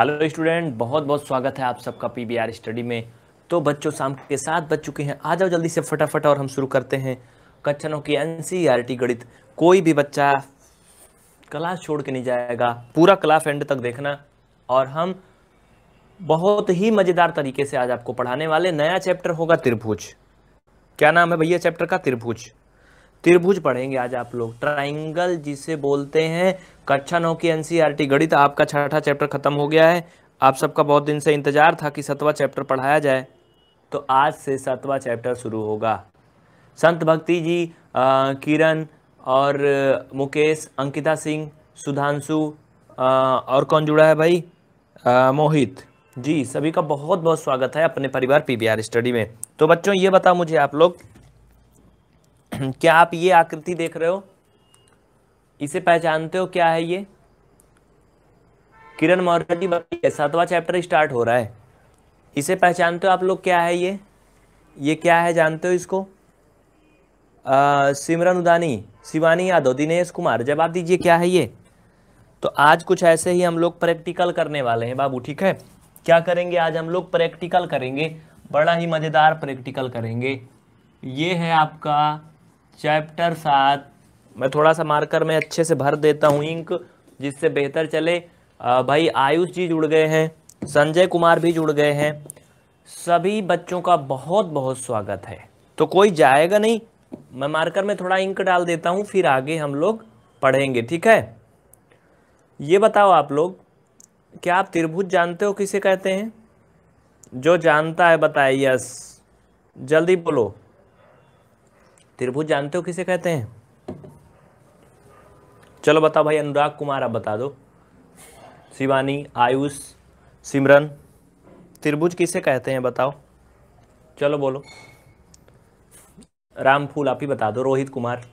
Hello student बहुत बहुत स्वागत है आप सबका पी स्टडी में तो बच्चों शाम के साथ बज चुके हैं आ जाओ जल्दी से फटाफट और हम शुरू करते हैं कच्छनों की एन गणित कोई भी बच्चा क्लास छोड़ के नहीं जाएगा पूरा क्लास एंड तक देखना और हम बहुत ही मज़ेदार तरीके से आज आपको पढ़ाने वाले नया चैप्टर होगा त्रिभुज क्या नाम है भैया चैप्टर का त्रिभुज त्रिभुज पढ़ेंगे आज आप लोग ट्राइंगल जिसे बोलते हैं कक्षा नौ की एनसीईआरटी e गणित आपका छठा चैप्टर खत्म हो गया है आप सबका बहुत दिन से इंतजार था कि सतवा चैप्टर पढ़ाया जाए तो आज से सतवा चैप्टर शुरू होगा संत भक्ति जी किरण और मुकेश अंकिता सिंह सुधांशु और कौन जुड़ा है भाई आ, मोहित जी सभी का बहुत बहुत स्वागत है अपने परिवार पीबीआर स्टडी में तो बच्चों ये बताओ मुझे आप लोग क्या आप ये आकृति देख रहे हो इसे पहचानते हो क्या है ये किरण मौर्य जी बताइए सातवां चैप्टर स्टार्ट हो रहा है इसे पहचानते हो आप लोग क्या है ये ये क्या है जानते हो इसको सिमरन उदानी शिवानी यादव दिनेश कुमार जवाब दीजिए क्या है ये तो आज कुछ ऐसे ही हम लोग प्रैक्टिकल करने वाले हैं बाबू ठीक है क्या करेंगे आज हम लोग प्रैक्टिकल करेंगे बड़ा ही मज़ेदार प्रैक्टिकल करेंगे ये है आपका चैप्टर सात मैं थोड़ा सा मार्कर में अच्छे से भर देता हूँ इंक जिससे बेहतर चले आ, भाई आयुष जी जुड़ गए हैं संजय कुमार भी जुड़ गए हैं सभी बच्चों का बहुत बहुत स्वागत है तो कोई जाएगा नहीं मैं मार्कर में थोड़ा इंक डाल देता हूँ फिर आगे हम लोग पढ़ेंगे ठीक है ये बताओ आप लोग क्या आप त्रिभुज जानते हो किसे कहते हैं जो जानता है बताए यस जल्दी बोलो त्रिभुज जानते हो किसे कहते हैं चलो बताओ भाई अनुराग कुमार आप बता दो शिवानी आयुष सिमरन त्रिभुज किसे कहते हैं बताओ चलो बोलो रामफूल आप ही बता दो रोहित कुमार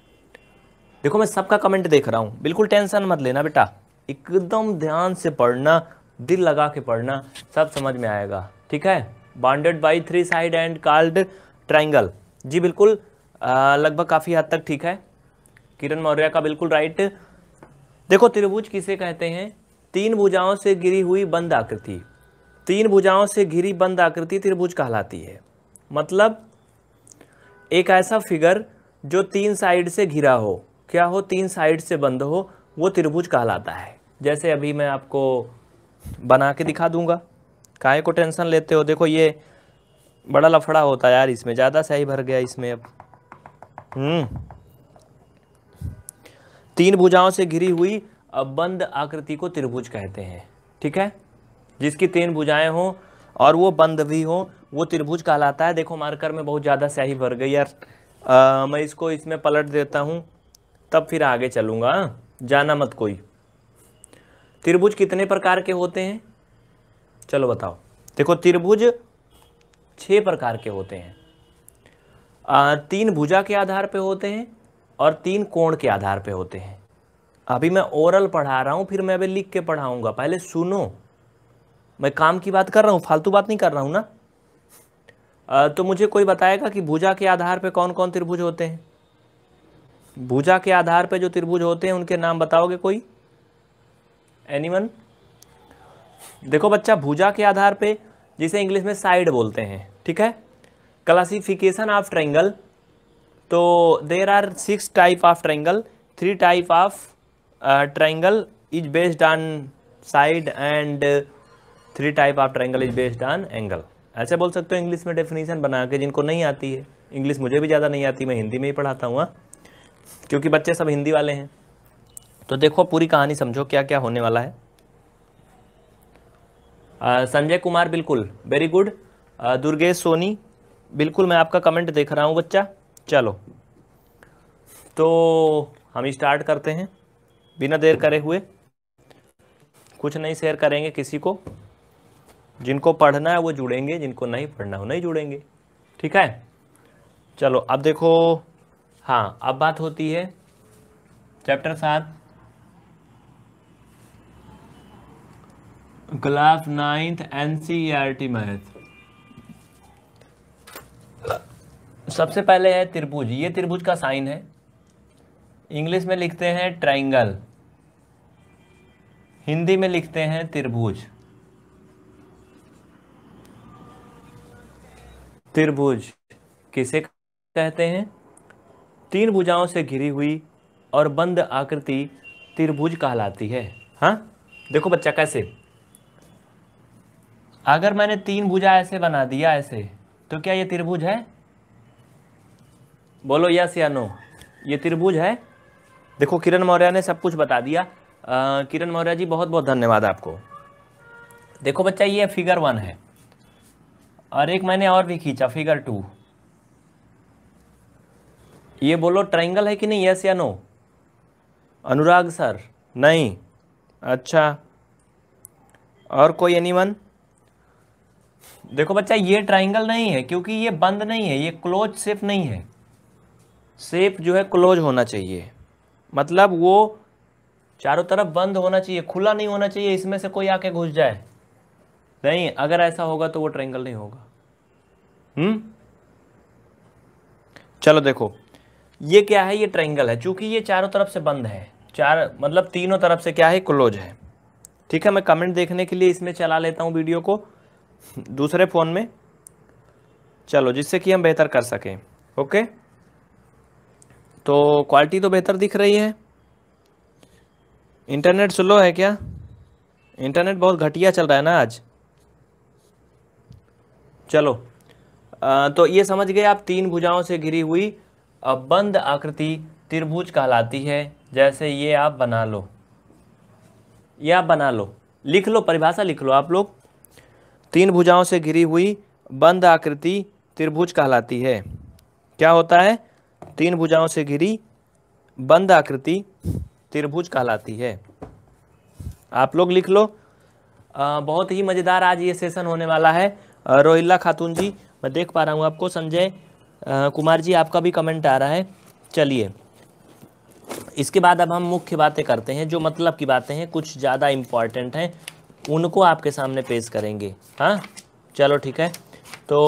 देखो मैं सबका कमेंट देख रहा हूँ बिल्कुल टेंशन मत लेना बेटा एकदम ध्यान से पढ़ना दिल लगा के पढ़ना सब समझ में आएगा ठीक है bounded by three side and card triangle जी बिल्कुल लगभग काफ़ी हद तक ठीक है किरण मौर्य का बिल्कुल राइट देखो त्रिभुज किसे कहते हैं तीन भुजाओं से घिरी हुई बंद आकृति तीन भुजाओं से घिरी बंद आकृति त्रिभुज कहलाती है मतलब एक ऐसा फिगर जो तीन साइड से घिरा हो क्या हो तीन साइड से बंद हो वो त्रिभुज कहलाता है जैसे अभी मैं आपको बना के दिखा दूंगा काहे को टेंशन लेते हो देखो ये बड़ा लफड़ा होता है यार इसमें ज़्यादा सही भर गया इसमें अब हम्म। तीन भुजाओं से घिरी हुई बंद आकृति को त्रिभुज कहते हैं ठीक है जिसकी तीन भुजाएं हो और वो बंद भी हो वो त्रिभुज कहलाता है देखो मार्कर में बहुत ज़्यादा स्याही भर गई यार आ, मैं इसको इसमें पलट देता हूँ तब फिर आगे चलूँगा जाना मत कोई त्रिभुज कितने प्रकार के होते हैं चलो बताओ देखो त्रिभुज छः प्रकार के होते हैं तीन भुजा के आधार पे होते हैं और तीन कोण के आधार पे होते हैं अभी मैं ओरल पढ़ा रहा हूँ फिर मैं अभी लिख के पढ़ाऊँगा पहले सुनो मैं काम की बात कर रहा हूँ फालतू बात नहीं कर रहा हूँ ना तो मुझे कोई बताएगा कि भुजा के आधार पर कौन कौन त्रिभुज होते हैं भुजा के आधार पर जो त्रिभुज होते हैं उनके नाम बताओगे कोई एनीवन देखो बच्चा भुजा के आधार पे जिसे इंग्लिश में साइड बोलते हैं ठीक है क्लासिफिकेशन ऑफ ट्रैंगल तो there are six type of triangle three type of triangle is based on side and three type of triangle is based on angle ऐसे बोल सकते हो इंग्लिश में डेफिनेशन बना के जिनको नहीं आती है इंग्लिश मुझे भी ज़्यादा नहीं आती मैं हिंदी में ही पढ़ाता हूँ हाँ। क्योंकि बच्चे सब हिंदी वाले हैं तो देखो पूरी कहानी समझो क्या क्या होने वाला है संजय कुमार बिल्कुल वेरी गुड दुर्गेश सोनी बिल्कुल मैं आपका कमेंट देख रहा हूँ बच्चा चलो तो हम स्टार्ट करते हैं बिना देर करे हुए कुछ नहीं शेयर करेंगे किसी को जिनको पढ़ना है वो जुड़ेंगे जिनको नहीं पढ़ना हो नहीं जुड़ेंगे ठीक है चलो अब देखो हाँ अब बात होती है चैप्टर सात class ninth N C R T math सबसे पहले है त्रिभुज ये त्रिभुज का साइन है इंग्लिश में लिखते हैं ट्राइंगल हिंदी में लिखते हैं त्रिभुज त्रिभुज किसे कहते हैं तीन भुजाओं से घिरी हुई और बंद आकृति त्रिभुज कहलाती है हा देखो बच्चा कैसे अगर मैंने तीन भुजा ऐसे बना दिया ऐसे तो क्या ये त्रिभुज है बोलो यस या नो ये त्रिभुज है देखो किरण मौर्य ने सब कुछ बता दिया किरण मौर्य जी बहुत बहुत धन्यवाद आपको देखो बच्चा ये फिगर वन है और एक मैंने और भी खींचा फिगर टू ये बोलो ट्राइंगल है कि नहीं यस या नो अनुराग सर नहीं अच्छा और कोई एनीवन देखो बच्चा ये ट्राइंगल नहीं है क्योंकि ये बंद नहीं है ये क्लोज सिर्फ नहीं है सेप जो है क्लोज होना चाहिए मतलब वो चारों तरफ बंद होना चाहिए खुला नहीं होना चाहिए इसमें से कोई आके घुस जाए नहीं अगर ऐसा होगा तो वो ट्रेंगल नहीं होगा हम्म चलो देखो ये क्या है ये ट्रेंगल है चूंकि ये चारों तरफ से बंद है चार मतलब तीनों तरफ से क्या है क्लोज है ठीक है मैं कमेंट देखने के लिए इसमें चला लेता हूँ वीडियो को दूसरे फ़ोन में चलो जिससे कि हम बेहतर कर सकें ओके तो क्वालिटी तो बेहतर दिख रही है इंटरनेट स्लो है क्या इंटरनेट बहुत घटिया चल रहा है ना आज चलो आ, तो ये समझ गए आप तीन भुजाओं से घिरी हुई बंद आकृति त्रिभुज कहलाती है जैसे ये आप बना लो ये आप बना लो लिख लो परिभाषा लिख लो आप लोग तीन भुजाओं से घिरी हुई बंद आकृति त्रिभुज कहलाती है क्या होता है तीन भुजाओं से घिरी बंद आकृति त्रिभुज कहलाती है आप लोग लिख लो आ, बहुत ही मज़ेदार आज ये सेशन होने वाला है रोहिल्ला खातून जी मैं देख पा रहा हूँ आपको संजय कुमार जी आपका भी कमेंट आ रहा है चलिए इसके बाद अब हम मुख्य बातें करते हैं जो मतलब की बातें हैं कुछ ज़्यादा इम्पॉर्टेंट हैं उनको आपके सामने पेश करेंगे हाँ चलो ठीक है तो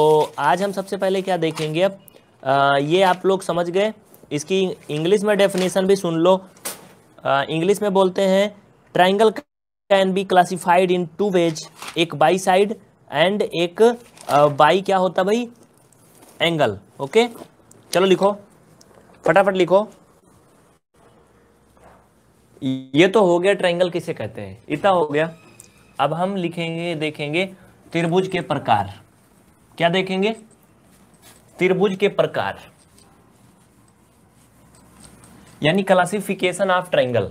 आज हम सबसे पहले क्या देखेंगे अब आ, ये आप लोग समझ गए इसकी इंग्लिश में डेफिनेशन भी सुन लो इंग्लिश में बोलते हैं triangle can be classified in two ways एक बाई साइड एंड एक बाई क्या होता भाई एंगल ओके चलो लिखो फटाफट लिखो ये तो हो गया ट्राइंगल किसे कहते हैं इतना हो गया अब हम लिखेंगे देखेंगे त्रिभुज के प्रकार क्या देखेंगे त्रिभुज के प्रकार यानी क्लासिफिकेशन ऑफ ट्रायंगल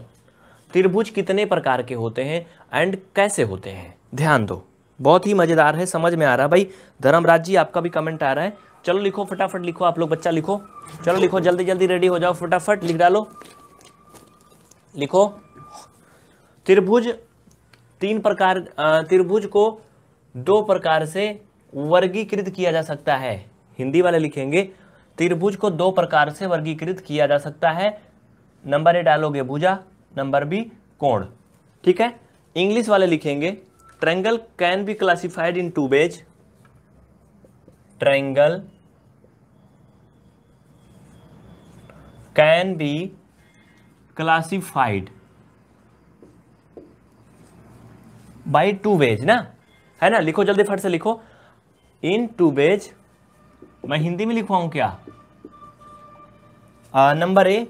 त्रिभुज कितने प्रकार के होते हैं एंड कैसे होते हैं ध्यान दो बहुत ही मज़ेदार है समझ में आ रहा है भाई धर्मराज जी आपका भी कमेंट आ रहा है चलो लिखो फटाफट लिखो आप लोग बच्चा लिखो चलो लिखो जल्दी जल्दी रेडी हो जाओ फटाफट लिख डालो लिखो त्रिभुज तीन प्रकार त्रिभुज को दो प्रकार से वर्गीकृत किया जा सकता है हिंदी वाले लिखेंगे त्रिभुज को दो प्रकार से वर्गीकृत किया जा सकता है नंबर ए डालोगे भुजा नंबर बी कोण ठीक है इंग्लिश वाले लिखेंगे triangle can be classified in two ways triangle can be classified by two ways ना है ना लिखो जल्दी फट से लिखो इन टू बेज मैं हिंदी में लिखवाऊं क्या नंबर ए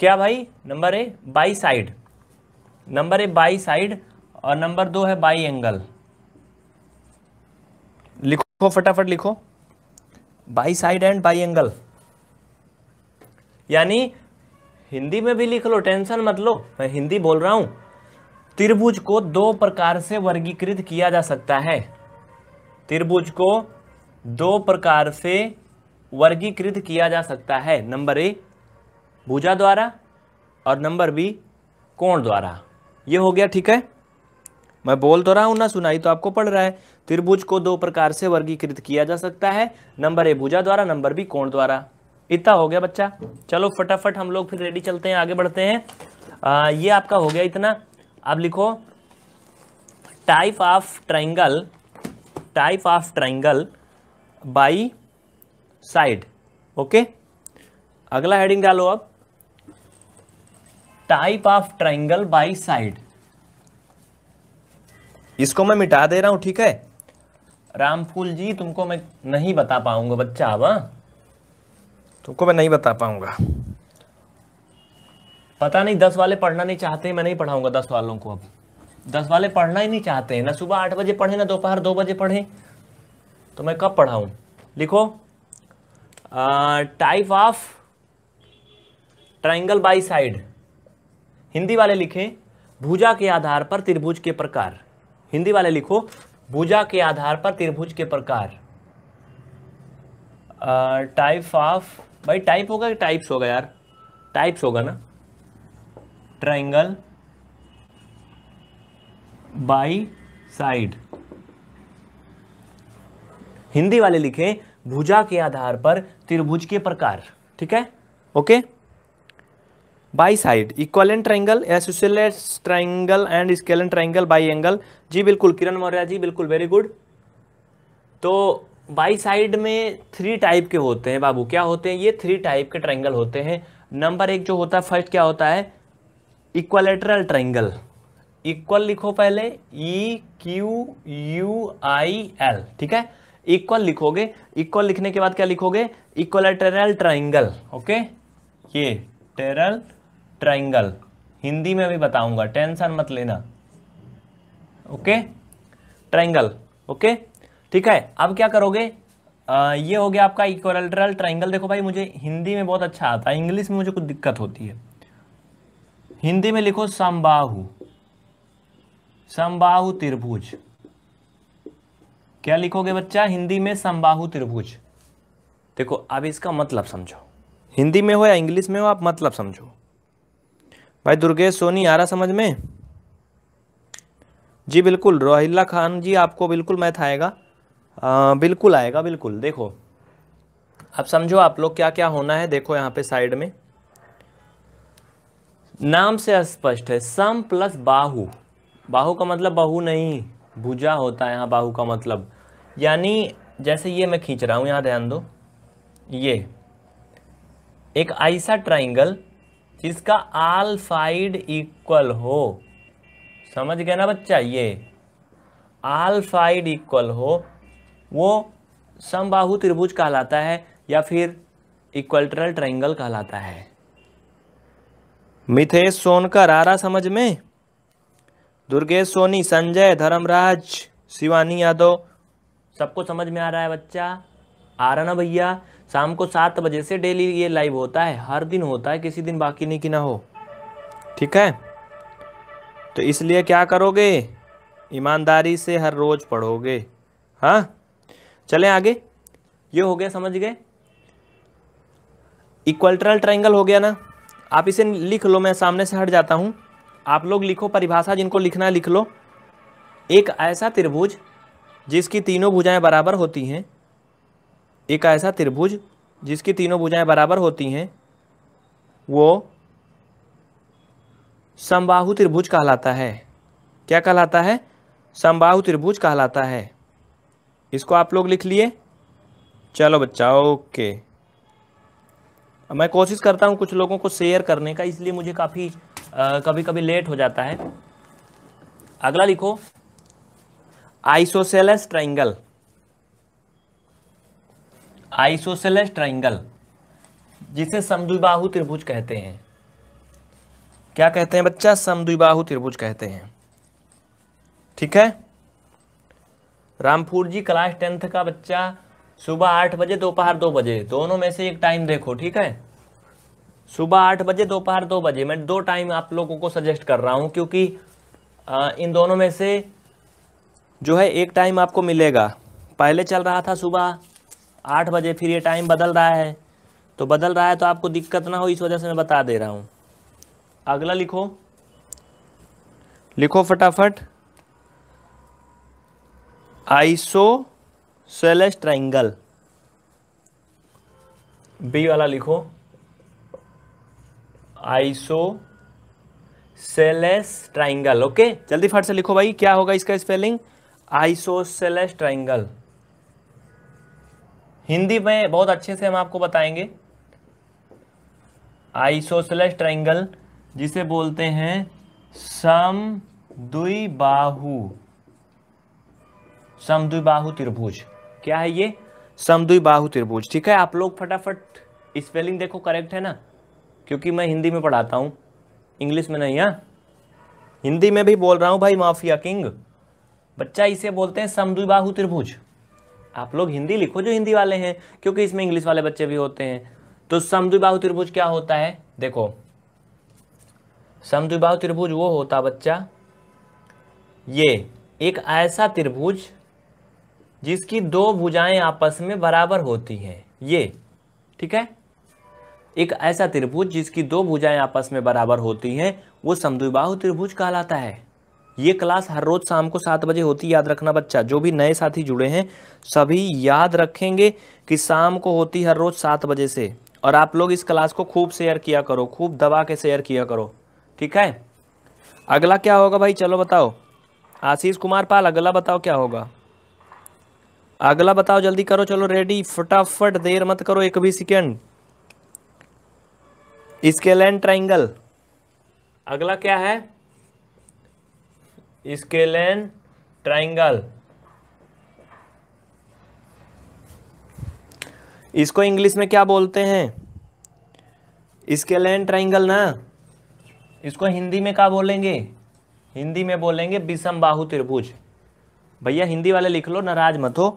क्या भाई number A by side number A by side और नंबर दो है बाई एंगल लिखो फटाफट लिखो by side and by angle यानी हिंदी में भी लिख लो टेंशन मत लो मैं हिंदी बोल रहा हूं त्रिभुज को दो प्रकार से वर्गीकृत किया जा सकता है त्रिभुज को दो प्रकार से वर्गीकृत किया जा सकता है नंबर ए भुजा द्वारा और नंबर बी कोण द्वारा ये हो गया ठीक है मैं बोल तो रहा हूँ ना सुनाई तो आपको पढ़ रहा है त्रिभुज को दो प्रकार से वर्गीकृत किया जा सकता है नंबर ए भुजा द्वारा नंबर बी कोण द्वारा इतना हो गया बच्चा चलो फटाफट हम लोग फिर रेडी चलते हैं आगे बढ़ते हैं आ, ये आपका हो गया इतना अब लिखो type of triangle type of triangle by side okay अगला हेडिंग डालो अब type of triangle by side इसको मैं मिटा दे रहा हूं ठीक है रामफूल जी तुमको मैं नहीं बता पाऊंगा बच्चा अब हाँ? तुमको मैं नहीं बता पाऊंगा पता नहीं दस वाले पढ़ना नहीं चाहते मैं नहीं पढ़ाऊंगा दस वालों को अब दस वाले पढ़ना ही नहीं चाहते हैं ना सुबह आठ बजे पढ़े ना दोपहर दो बजे पढ़े तो मैं कब पढ़ाऊँ लिखो type of triangle by side Hindi वाले लिखें भुजा के आधार पर त्रिभुज के प्रकार हिंदी वाले लिखो भुजा के आधार पर त्रिभुज के प्रकार टाइप ऑफ भाई टाइप होगा कि टाइप्स होगा यार टाइप्स होगा ना ट्राइंगल बाई साइड हिंदी वाले लिखे भुजा के आधार पर त्रिभुज के प्रकार ठीक है okay by side equilateral triangle isosceles triangle and scalene triangle by angle जी बिल्कुल किरण मौर्य जी बिल्कुल वेरी गुड तो बाई साइड में थ्री टाइप के होते हैं बाबू क्या होते हैं ये थ्री टाइप के ट्राइंगल होते हैं नंबर एक जो होता है फर्स्ट क्या होता है इक्वालेटरल ट्राइंगल इक्वल लिखो पहले E Q U I L ठीक है इक्वल लिखोगे इक्वल लिखने के बाद क्या लिखोगे इक्वलेटरल ट्राइंगल ओके ये टेरल ट्राइंगल हिंदी में भी बताऊंगा टेंशन मत लेना ओके ट्राइंगल ओके ठीक है अब क्या करोगे आ, ये हो गया आपका इक्वलेटरल ट्राइंगल देखो भाई मुझे हिंदी में बहुत अच्छा आता है इंग्लिश में मुझे कुछ दिक्कत होती है हिंदी में लिखो समबाहू समबाहु त्रिभुज क्या लिखोगे बच्चा हिंदी में समबाहु त्रिभुज देखो अब इसका मतलब समझो हिंदी में हो या इंग्लिश में हो आप मतलब समझो भाई दुर्गेश सोनी आ रहा समझ में जी बिल्कुल रोहिल्ला खान जी आपको बिल्कुल मैथ आएगा आ, बिल्कुल आएगा बिल्कुल देखो अब समझो आप लोग क्या क्या होना है देखो यहाँ पे साइड में नाम से स्पष्ट है सम प्लस बाहु बाहु का मतलब बाहु नहीं भुजा होता है यहाँ बाहु का मतलब यानी जैसे ये मैं खींच रहा हूँ यहाँ ध्यान दो ये एक ऐसा ट्राइंगल जिसका आल साइड इक्वल हो समझ गया ना बच्चा ये आल साइड इक्वल हो वो समबाहु त्रिभुज कहलाता है या फिर इक्वल्टरल ट्राइंगल कहलाता है मिथेश सोनकर आ रहा समझ में दुर्गेश सोनी संजय धर्मराज शिवानी यादव सबको समझ में आ रहा है बच्चा आ रहा ना भैया शाम को सात बजे से डेली ये लाइव होता है हर दिन होता है किसी दिन बाकी नहीं कि ना हो ठीक है तो इसलिए क्या करोगे ईमानदारी से हर रोज़ पढ़ोगे हाँ चले आगे ये हो गया समझ गए इक्वल्ट्रल ट्राइंगल हो गया ना आप इसे लिख लो मैं सामने से हट जाता हूँ आप लोग लिखो परिभाषा जिनको लिखना है लिख लो एक ऐसा त्रिभुज जिसकी तीनों भुजाएं बराबर होती हैं एक ऐसा त्रिभुज जिसकी तीनों भुजाएं बराबर होती हैं वो समबाहु त्रिभुज कहलाता है क्या कहलाता है समबाहु त्रिभुज कहलाता है इसको आप लोग लिख लिए चलो बच्चा ओके मैं कोशिश करता हूँ कुछ लोगों को शेयर करने का इसलिए मुझे काफ़ी कभी कभी लेट हो जाता है अगला लिखो आइसोसेलस ट्राइंगल आइसोसेलस ट्राइंगल जिसे समद्विबाहु त्रिभुज कहते हैं क्या कहते हैं बच्चा समद्विबाहु त्रिभुज कहते हैं ठीक है रामपुर जी क्लास टेंथ का बच्चा सुबह आठ बजे दोपहर दो बजे दोनों में से एक टाइम देखो ठीक है सुबह आठ बजे दोपहर दो बजे मैं दो टाइम आप लोगों को सजेस्ट कर रहा हूँ क्योंकि इन दोनों में से जो है एक टाइम आपको मिलेगा पहले चल रहा था सुबह आठ बजे फिर ये टाइम बदल रहा है तो बदल रहा है तो आपको दिक्कत ना हो इस वजह से मैं बता दे रहा हूँ अगला लिखो लिखो फटाफट आइसो सेलेस ट्राइंगल बी वाला लिखो आइसो सेलेस ट्राइंगल ओके जल्दी फट से लिखो भाई क्या होगा इसका स्पेलिंग सेलेस ट्राइंगल हिंदी में बहुत अच्छे से हम आपको बताएंगे आइसोसेलेस ट्राइंगल जिसे बोलते हैं सम दुई बाहु बाहु त्रिभुज क्या है ये बाहु त्रिभुज ठीक है आप लोग फटाफट स्पेलिंग देखो करेक्ट है ना क्योंकि मैं हिंदी में पढ़ाता हूँ इंग्लिश में नहीं है हाँ। हिंदी में भी बोल रहा हूँ भाई माफिया किंग बच्चा इसे बोलते हैं समद्विबाहु त्रिभुज आप लोग हिंदी लिखो जो हिंदी वाले हैं क्योंकि इसमें इंग्लिश वाले बच्चे भी होते हैं तो समद्विबाहु त्रिभुज क्या होता है देखो समद्विबाहु त्रिभुज वो होता बच्चा ये एक ऐसा त्रिभुज जिसकी दो भुजाएं आपस में बराबर होती हैं ये ठीक है एक ऐसा त्रिभुज जिसकी दो भुजाएं आपस में बराबर होती हैं वो समद्विबाहु त्रिभुज कहलाता है ये क्लास हर रोज शाम को सात बजे होती याद रखना बच्चा जो भी नए साथी जुड़े हैं सभी याद रखेंगे कि शाम को होती हर रोज सात बजे से और आप लोग इस क्लास को खूब शेयर किया करो खूब दबा के शेयर किया करो ठीक है अगला क्या होगा भाई चलो बताओ आशीष कुमार पाल अगला बताओ क्या होगा अगला बताओ जल्दी करो चलो रेडी फटाफट देर मत करो एक भी सेकेंड स्केलेन ट्राइंगल अगला क्या है स्केल ट्राइंगल इसको इंग्लिश में क्या बोलते हैं स्केलेन ट्राइंगल ना इसको हिंदी में क्या बोलेंगे हिंदी में बोलेंगे विषम बाहु त्रिभुज भैया हिंदी वाले लिख लो नाराज मत हो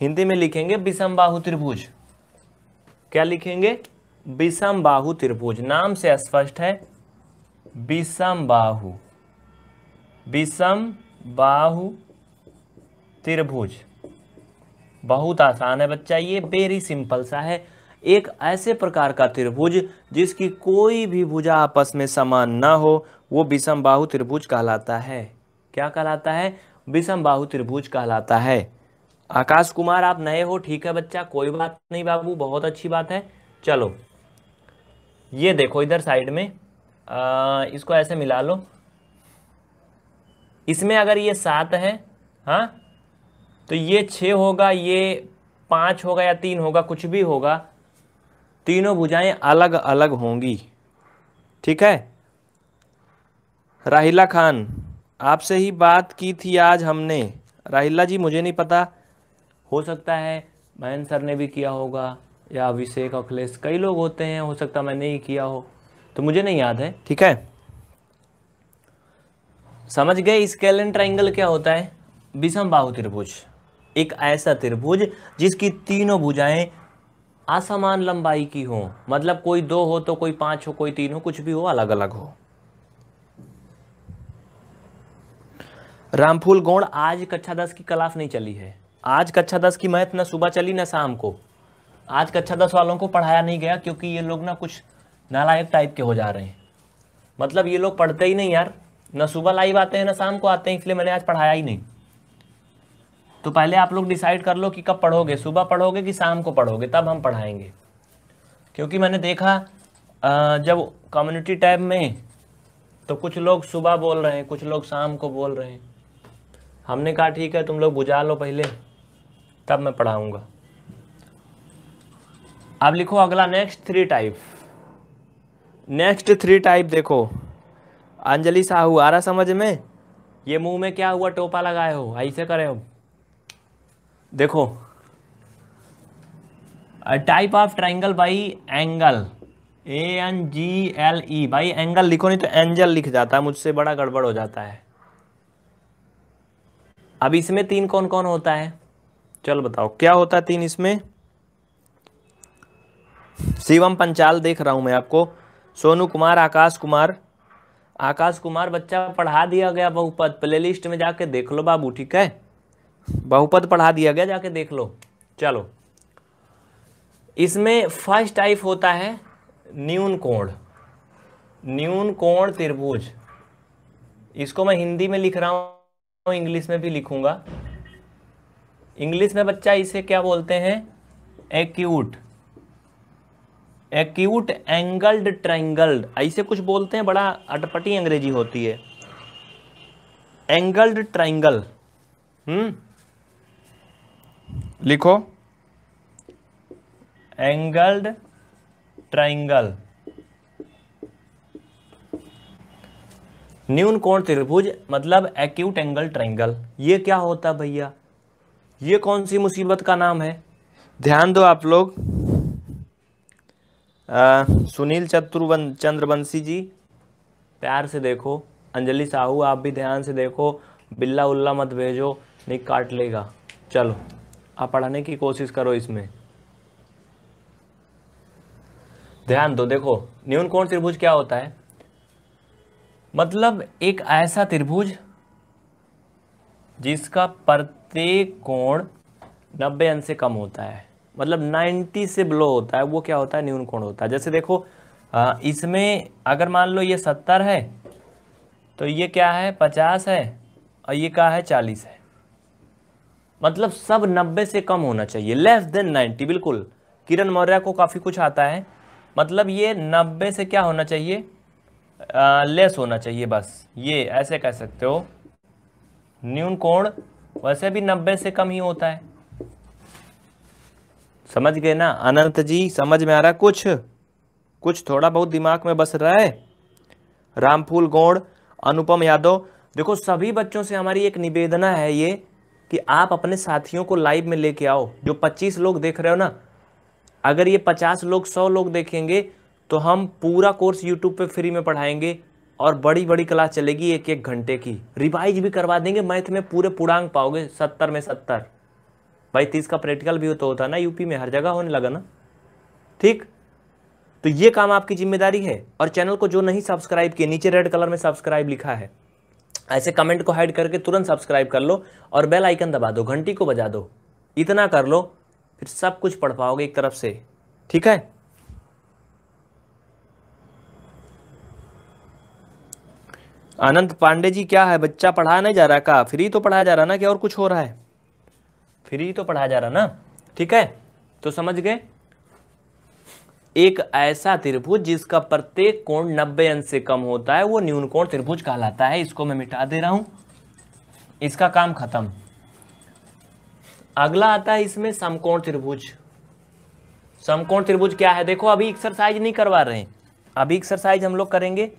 हिंदी में लिखेंगे विषम बाहु त्रिभुज क्या लिखेंगे विषम बाहु त्रिभुज नाम से स्पष्ट है विषम बाहु विषम बाहु त्रिभुज बहुत आसान है बच्चा ये वेरी सिंपल सा है एक ऐसे प्रकार का त्रिभुज जिसकी कोई भी भुजा आपस में समान ना हो वो विषम बाहु त्रिभुज कहलाता है क्या कहलाता है विषम बाहु त्रिभुज कहलाता है आकाश कुमार आप नए हो ठीक है बच्चा कोई बात नहीं बाबू बहुत अच्छी बात है चलो ये देखो इधर साइड में आ, इसको ऐसे मिला लो इसमें अगर ये सात है हाँ तो ये छ होगा ये पाँच होगा या तीन होगा कुछ भी होगा तीनों भुजाएं अलग अलग होंगी ठीक है राहिला खान आपसे ही बात की थी आज हमने राहिला जी मुझे नहीं पता हो सकता है बहन सर ने भी किया होगा या अभिषेक अखिलेश कई लोग होते हैं हो सकता मैंने नहीं किया हो तो मुझे नहीं याद है ठीक है समझ गए स्केलन ट्राइंगल क्या होता है विषम बाहु त्रिभुज एक ऐसा त्रिभुज जिसकी तीनों भुजाएं असमान लंबाई की हो मतलब कोई दो हो तो कोई पांच हो कोई तीन हो कुछ भी हो अलग अलग हो रामफूल गौड़ आज कक्षा दस की क्लास नहीं चली है आज कक्षा दस की मैथ ना सुबह चली ना शाम को आज कक्षा दस वालों को पढ़ाया नहीं गया क्योंकि ये लोग ना कुछ नालायक टाइप के हो जा रहे हैं मतलब ये लोग पढ़ते ही नहीं यार ना सुबह लाइव आते हैं ना शाम को आते हैं इसलिए मैंने आज पढ़ाया ही नहीं तो पहले आप लोग डिसाइड कर लो कि कब पढ़ोगे सुबह पढ़ोगे कि शाम को पढ़ोगे तब हम पढ़ाएंगे क्योंकि मैंने देखा जब कम्युनिटी टैब में तो कुछ लोग सुबह बोल रहे हैं कुछ लोग शाम को बोल रहे हैं हमने कहा ठीक है तुम लोग बुझा लो पहले तब मैं पढ़ाऊँगा अब लिखो अगला next three type next three type देखो अंजलि साहू आ रहा समझ में ये मुंह में क्या हुआ टोपा लगाए हो ऐसे करे हो देखो type of triangle by angle A N G L E by angle लिखो नहीं तो एंजल लिख जाता है मुझसे बड़ा गड़बड़ हो जाता है अब इसमें तीन कौन कौन होता है चल बताओ क्या होता है तीन इसमें शिवम पंचाल देख रहा हूँ मैं आपको सोनू कुमार आकाश कुमार आकाश कुमार बच्चा पढ़ा दिया गया बहुपद प्लेलिस्ट में जाके देख लो बाबू ठीक है बहुपद पढ़ा दिया गया जाके देख लो चलो इसमें फर्स्ट टाइप होता है न्यून कोण न्यून कोण त्रिभुज इसको मैं हिंदी में लिख रहा हूँ इंग्लिश में भी लिखूंगा इंग्लिश में बच्चा इसे क्या बोलते हैं एक्यूट एक्यूट एंगल्ड ट्रैंगल्ड ऐसे कुछ बोलते हैं बड़ा अटपटी अंग्रेजी होती है एंगल्ड ट्राइंगल हम्म लिखो एंगल्ड ट्राइंगल न्यून कोण त्रिभुज मतलब एक्यूट एंगल ट्राइंगल ये क्या होता भैया ये कौन सी मुसीबत का नाम है ध्यान दो आप लोग आ, सुनील चतुर्वं चंद्रवंशी जी प्यार से देखो अंजलि साहू आप भी ध्यान से देखो बिल्ला उल्ला मत भेजो नहीं काट लेगा चलो आप पढ़ाने की कोशिश करो इसमें ध्यान दो देखो न्यून कोण त्रिभुज क्या होता है मतलब एक ऐसा त्रिभुज जिसका प्रत्येक कोण नब्बे अंश से कम होता है मतलब 90 से ब्लो होता है वो क्या होता है न्यून कोण होता है जैसे देखो इसमें अगर मान लो ये 70 है तो ये क्या है 50 है और ये क्या है 40 है मतलब सब 90 से कम होना चाहिए लेस देन 90 बिल्कुल किरण मौर्य को काफ़ी कुछ आता है मतलब ये 90 से क्या होना चाहिए आ, लेस होना चाहिए बस ये ऐसे कह सकते हो न्यून कोण वैसे भी 90 से कम ही होता है समझ गए ना अनंत जी समझ में आ रहा कुछ कुछ थोड़ा बहुत दिमाग में बस रहा है रामफूल गौड़ अनुपम यादव देखो सभी बच्चों से हमारी एक निवेदना है ये कि आप अपने साथियों को लाइव में लेके आओ जो 25 लोग देख रहे हो ना अगर ये 50 लोग 100 लोग देखेंगे तो हम पूरा कोर्स यूट्यूब पे फ्री में पढ़ाएंगे और बड़ी बड़ी क्लास चलेगी एक एक घंटे की रिवाइज भी करवा देंगे मैथ में पूरे पूर्णांग पाओगे सत्तर में सत्तर भाई तीस का प्रैक्टिकल भी तो होता ना यूपी में हर जगह होने लगा ना ठीक तो ये काम आपकी जिम्मेदारी है और चैनल को जो नहीं सब्सक्राइब किए नीचे रेड कलर में सब्सक्राइब लिखा है ऐसे कमेंट को हाइड करके तुरंत सब्सक्राइब कर लो और बेल आइकन दबा दो घंटी को बजा दो इतना कर लो फिर सब कुछ पढ़ पाओगे एक तरफ से ठीक है आनंद पांडे जी क्या है बच्चा पढ़ा नहीं जा रहा का फ्री तो पढ़ाया जा रहा ना कि और कुछ हो रहा है फ्री तो पढ़ा जा रहा ना ठीक है तो समझ गए एक ऐसा त्रिभुज जिसका प्रत्येक कोण नब्बे अंश से कम होता है वो न्यून कोण त्रिभुज कहलाता है इसको मैं मिटा दे रहा हूं इसका काम खत्म अगला आता है इसमें समकोण त्रिभुज समकोण त्रिभुज क्या है देखो अभी एक्सरसाइज नहीं करवा रहे अभी एक्सरसाइज हम लोग करेंगे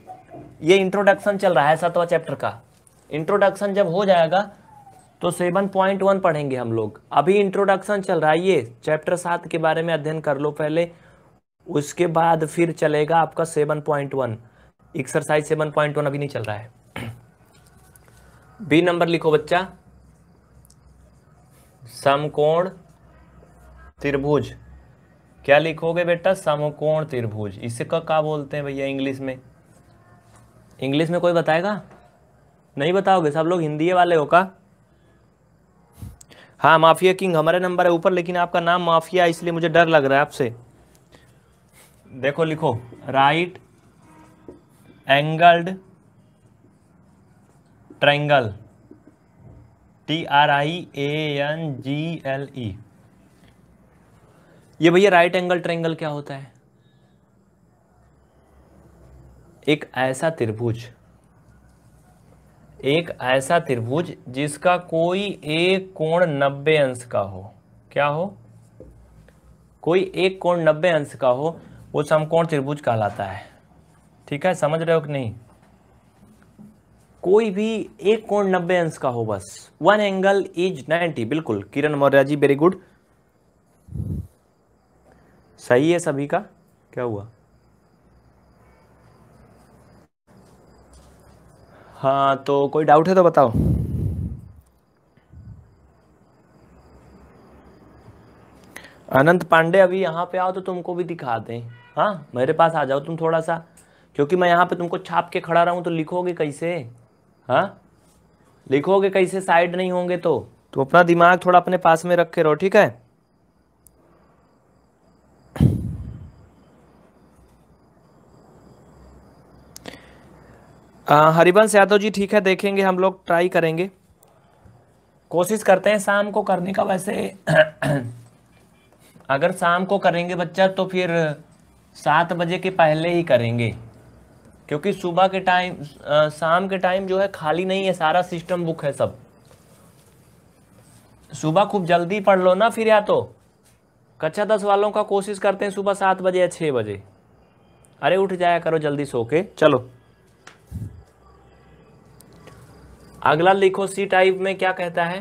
ये इंट्रोडक्शन चल रहा है सातवा चैप्टर का इंट्रोडक्शन जब हो जाएगा तो 7.1 पढ़ेंगे हम लोग अभी इंट्रोडक्शन चल रहा है ये चैप्टर सात के बारे में अध्ययन कर लो पहले उसके बाद फिर चलेगा आपका 7.1 एक्सरसाइज 7.1 अभी नहीं चल रहा है बी नंबर लिखो बच्चा समकोण त्रिभुज क्या लिखोगे बेटा समकोण त्रिभुज इसका क्या बोलते हैं भैया इंग्लिश में इंग्लिश में कोई बताएगा नहीं बताओगे सब लोग हिंदी वाले हो का हाँ माफिया किंग हमारे नंबर है ऊपर लेकिन आपका नाम माफिया इसलिए मुझे डर लग रहा है आपसे देखो लिखो right angled triangle T R I A N G L E ये भैया राइट एंगल ट्रायंगल क्या होता है एक ऐसा त्रिभुज एक ऐसा त्रिभुज जिसका कोई एक कोण नब्बे अंश का हो क्या हो कोई एक कोण नब्बे अंश का हो वो समकोण त्रिभुज कहलाता है ठीक है समझ रहे हो कि नहीं कोई भी एक कोण नब्बे अंश का हो बस वन एंगल इज नाइन्टी बिल्कुल किरण मौर्य जी वेरी गुड सही है सभी का क्या हुआ हाँ तो कोई डाउट है तो बताओ अनंत पांडे अभी यहाँ पे आओ तो तुमको भी दिखा दें हाँ मेरे पास आ जाओ तुम थोड़ा सा क्योंकि मैं यहाँ पे तुमको छाप के खड़ा रहा हूँ तो लिखोगे कैसे हाँ लिखोगे कैसे साइड नहीं होंगे तो तो अपना दिमाग थोड़ा अपने पास में रखे रहो ठीक है हरिवंश यादव जी ठीक है देखेंगे हम लोग ट्राई करेंगे कोशिश करते हैं शाम को करने का वैसे अगर शाम को करेंगे बच्चा तो फिर सात बजे के पहले ही करेंगे क्योंकि सुबह के टाइम शाम के टाइम जो है खाली नहीं है सारा सिस्टम बुक है सब सुबह खूब जल्दी पढ़ लो ना फिर या तो कक्षा दस वालों का कोशिश करते हैं सुबह सात बजे या छः बजे अरे उठ जाया करो जल्दी सो के चलो अगला लिखो सी टाइप में क्या कहता है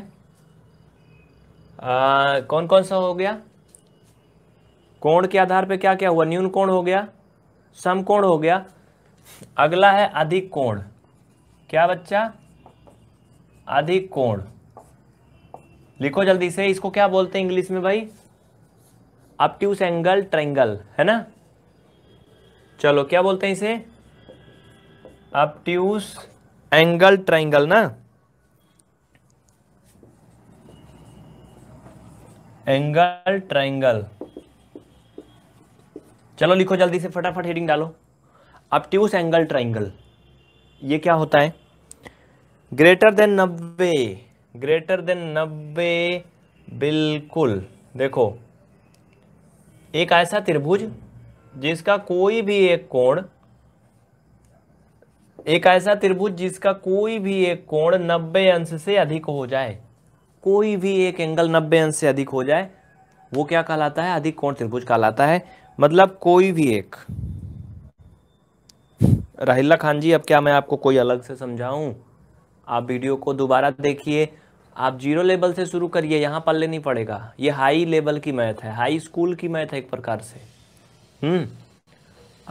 आ, कौन कौन सा हो गया कोण के आधार पे क्या क्या हुआ न्यून कोण हो गया सम कोण हो गया अगला है अधिक कोण क्या बच्चा अधिक कोण लिखो जल्दी से इसको क्या बोलते हैं इंग्लिश में भाई अपट्यूस एंगल ट्रेंगल है ना चलो क्या बोलते हैं इसे अपट्यूस एंगल ट्राइंगल ना एंगल ट्राइंगल चलो लिखो जल्दी से फटाफट हेडिंग डालो ट्यूस एंगल ट्राइंगल ये क्या होता है ग्रेटर देन नब्बे ग्रेटर देन नब्बे बिल्कुल देखो एक ऐसा त्रिभुज जिसका कोई भी एक कोण एक ऐसा त्रिभुज जिसका कोई भी एक कोण 90 अंश से अधिक हो जाए कोई भी एक एंगल 90 अंश से अधिक हो जाए वो क्या कहलाता है अधिक कोण त्रिभुज कहलाता है मतलब कोई भी एक राहिला खान जी अब क्या मैं आपको कोई अलग से समझाऊं आप वीडियो को दोबारा देखिए आप जीरो लेवल से शुरू करिए यहाँ पल्ले नहीं पड़ेगा ये हाई लेवल की मैथ है हाई स्कूल की मैथ है एक प्रकार से हम्म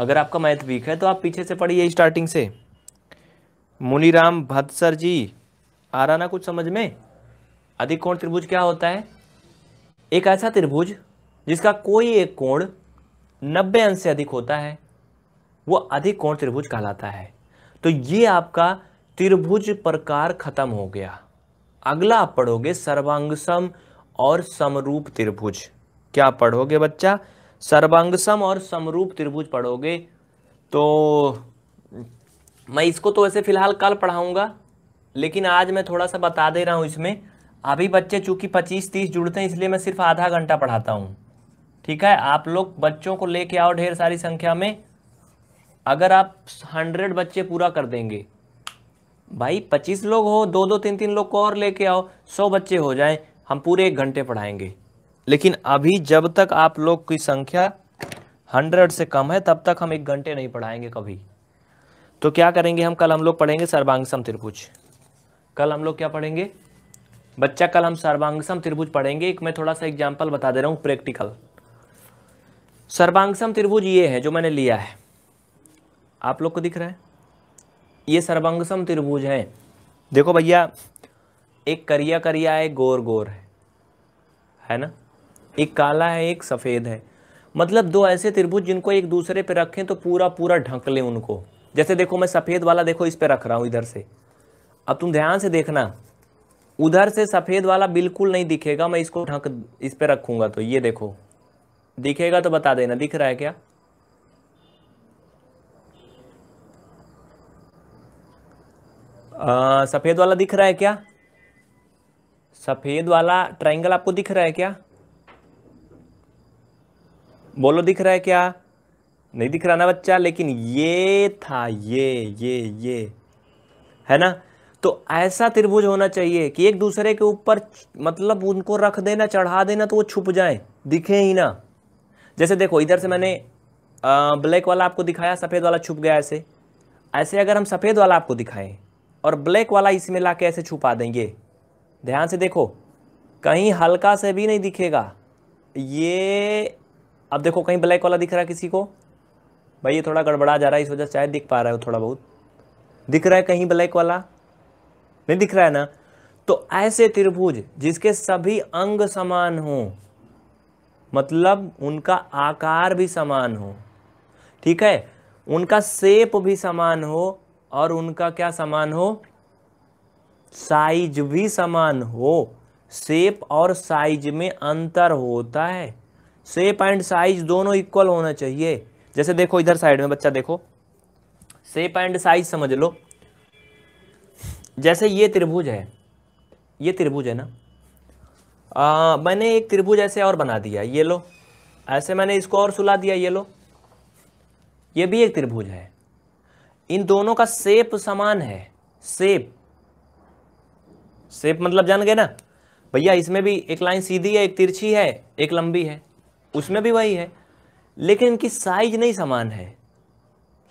अगर आपका मैथ वीक है तो आप पीछे से पढ़िए स्टार्टिंग से मुनीराम भत्सर जी आ रहा ना कुछ समझ में अधिक कोण त्रिभुज क्या होता है एक ऐसा त्रिभुज जिसका कोई एक कोण 90 अंश से अधिक होता है वो अधिक कोण त्रिभुज कहलाता है तो ये आपका त्रिभुज प्रकार खत्म हो गया अगला आप पढ़ोगे सर्वांगसम और समरूप त्रिभुज क्या पढ़ोगे बच्चा सर्वांगसम और समरूप त्रिभुज पढ़ोगे तो मैं इसको तो वैसे फ़िलहाल कल पढ़ाऊँगा लेकिन आज मैं थोड़ा सा बता दे रहा हूँ इसमें अभी बच्चे चूँकि पच्चीस तीस जुड़ते हैं इसलिए मैं सिर्फ आधा घंटा पढ़ाता हूँ ठीक है आप लोग बच्चों को लेके आओ ढेर सारी संख्या में अगर आप हंड्रेड बच्चे पूरा कर देंगे भाई पच्चीस लोग हो दो दो तीन तीन लोग को और लेके आओ सौ बच्चे हो जाएं हम पूरे एक घंटे पढ़ाएंगे लेकिन अभी जब तक आप लोग की संख्या हंड्रेड से कम है तब तक हम एक घंटे नहीं पढ़ाएंगे कभी तो क्या करेंगे हम कल हम लोग पढ़ेंगे सर्वांगसम त्रिभुज कल हम लोग क्या पढ़ेंगे बच्चा कल हम सर्वांगसम त्रिभुज पढ़ेंगे एक मैं थोड़ा सा एग्जाम्पल बता दे रहा हूँ प्रैक्टिकल सर्वांगसम त्रिभुज ये है जो मैंने लिया है आप लोग को दिख रहा है ये सर्वांगसम त्रिभुज है देखो भैया एक करिया करिया है गोर गोर है है ना एक काला है एक सफ़ेद है मतलब दो ऐसे त्रिभुज जिनको एक दूसरे पर रखें तो पूरा पूरा ढंक लें उनको जैसे देखो मैं सफ़ेद वाला देखो इस पर रख रहा हूँ इधर से अब तुम ध्यान से देखना उधर से सफ़ेद वाला बिल्कुल नहीं दिखेगा मैं इसको ढक इस पर रखूँगा तो ये देखो दिखेगा तो बता देना दिख रहा है क्या सफ़ेद वाला दिख रहा है क्या सफ़ेद वाला ट्राइंगल आपको दिख रहा है क्या बोलो दिख रहा है क्या नहीं दिख रहा ना बच्चा लेकिन ये था ये ये ये है ना तो ऐसा त्रिभुज होना चाहिए कि एक दूसरे के ऊपर मतलब उनको रख देना चढ़ा देना तो वो छुप जाए दिखे ही ना जैसे देखो इधर से मैंने ब्लैक वाला आपको दिखाया सफ़ेद वाला छुप गया ऐसे ऐसे अगर हम सफ़ेद वाला आपको दिखाएं और ब्लैक वाला इसमें ला के ऐसे छुपा देंगे ध्यान से देखो कहीं हल्का से भी नहीं दिखेगा ये अब देखो कहीं ब्लैक वाला दिख रहा है किसी को भाई ये थोड़ा गड़बड़ा जा रहा है इस वजह से शायद दिख पा रहा है थोड़ा बहुत दिख रहा है कहीं ब्लैक वाला नहीं दिख रहा है ना तो ऐसे त्रिभुज जिसके सभी अंग समान हों मतलब उनका आकार भी समान हो ठीक है उनका सेप भी समान हो और उनका क्या समान हो साइज भी समान हो सेप और साइज में अंतर होता है सेप एंड साइज दोनों इक्वल होना चाहिए जैसे देखो इधर साइड में बच्चा देखो सेप एंड साइज समझ लो जैसे ये त्रिभुज है ये त्रिभुज है ना आ, मैंने एक त्रिभुज ऐसे और बना दिया ये लो ऐसे मैंने इसको और सुला दिया ये लो ये भी एक त्रिभुज है इन दोनों का सेप समान है सेप सेप मतलब जान गए ना भैया इसमें भी एक लाइन सीधी है एक तिरछी है एक लंबी है उसमें भी वही है लेकिन इनकी साइज नहीं समान है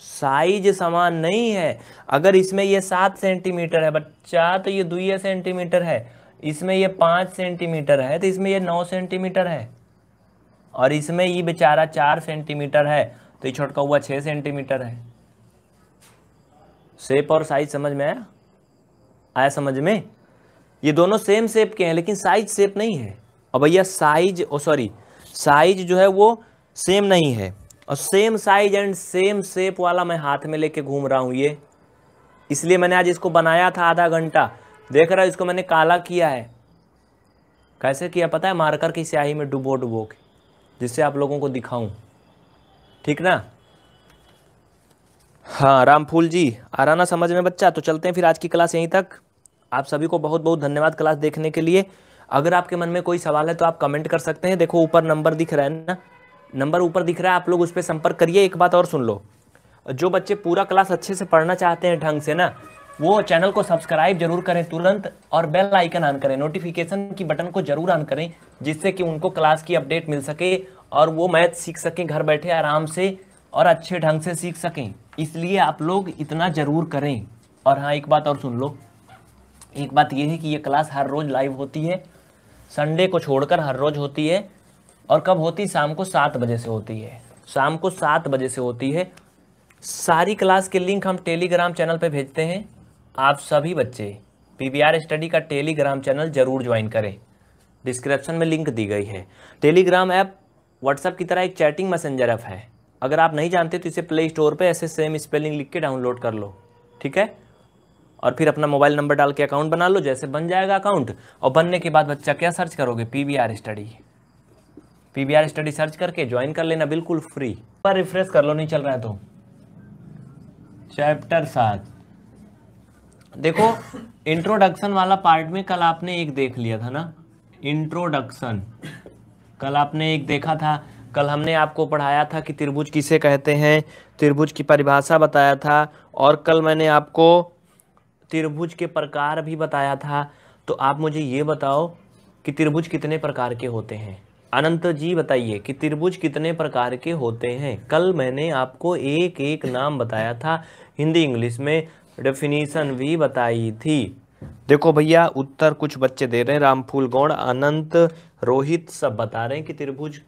साइज समान नहीं है अगर इसमें ये सात सेंटीमीटर है बच्चा तो ये दुई सेंटीमीटर है इसमें ये पाँच सेंटीमीटर है तो इसमें ये नौ सेंटीमीटर है और इसमें ये बेचारा चार सेंटीमीटर है तो ये छोटका हुआ छः सेंटीमीटर है सेप और साइज समझ में आया आया समझ में ये दोनों सेम सेप के हैं लेकिन साइज सेप नहीं है और भैया साइज ओ सॉरी साइज जो है वो सेम नहीं है और same size and same shape वाला मैं हाथ में लेके घूम रहा हूँ ये इसलिए मैंने आज इसको बनाया था आधा घंटा देख रहा इसको मैंने काला किया है कैसे किया पता है मार्कर की स्याही में डुबो डुबो के जिससे आप लोगों को दिखाऊं ठीक ना हाँ रामफूल जी आ रहा ना समझ में बच्चा तो चलते हैं फिर आज की क्लास यहीं तक आप सभी को बहुत बहुत धन्यवाद क्लास देखने के लिए अगर आपके मन में कोई सवाल है तो आप कमेंट कर सकते हैं देखो ऊपर नंबर दिख रहा है ना नंबर ऊपर दिख रहा है आप लोग उस पर संपर्क करिए एक बात और सुन लो जो बच्चे पूरा क्लास अच्छे से पढ़ना चाहते हैं ढंग से ना वो चैनल को सब्सक्राइब जरूर करें तुरंत और बेल आइकन ऑन करें नोटिफिकेशन की बटन को जरूर ऑन करें जिससे कि उनको क्लास की अपडेट मिल सके और वो मैथ सीख सकें घर बैठे आराम से और अच्छे ढंग से सीख सकें इसलिए आप लोग इतना ज़रूर करें और हाँ एक बात और सुन लो एक बात ये है कि ये क्लास हर रोज़ लाइव होती है संडे को छोड़कर हर रोज़ होती है और कब होती शाम को सात बजे से होती है शाम को सात बजे से होती है सारी क्लास के लिंक हम टेलीग्राम चैनल पर भेजते हैं आप सभी बच्चे पी स्टडी का टेलीग्राम चैनल जरूर ज्वाइन करें डिस्क्रिप्शन में लिंक दी गई है टेलीग्राम ऐप व्हाट्सएप की तरह एक चैटिंग मैसेंजर ऐप है अगर आप नहीं जानते तो इसे प्ले स्टोर पर ऐसे सेम स्पेलिंग लिख के डाउनलोड कर लो ठीक है और फिर अपना मोबाइल नंबर डाल के अकाउंट बना लो जैसे बन जाएगा अकाउंट और बनने के बाद बच्चा क्या सर्च करोगे P study PBR study search करके ज्वाइन कर लेना बिल्कुल फ्री पर रिफ्रेश कर लो नहीं चल रहा है तो चैप्टर सात देखो इंट्रोडक्शन वाला पार्ट में कल आपने एक देख लिया था ना इंट्रोडक्शन कल आपने एक देखा था कल हमने आपको पढ़ाया था कि त्रिभुज किसे कहते हैं त्रिभुज की परिभाषा बताया था और कल मैंने आपको त्रिभुज के प्रकार भी बताया था तो आप मुझे ये बताओ कि त्रिभुज कितने प्रकार के होते हैं अनंत जी बताइए कि त्रिभुज कितने प्रकार के होते हैं कल मैंने आपको एक एक नाम बताया था हिंदी इंग्लिश में डेफिनेशन भी बताई थी देखो भैया उत्तर कुछ बच्चे दे रहे हैं रामफूल गौड़ अनंत रोहित सब बता रहे हैं कि त्रिभुज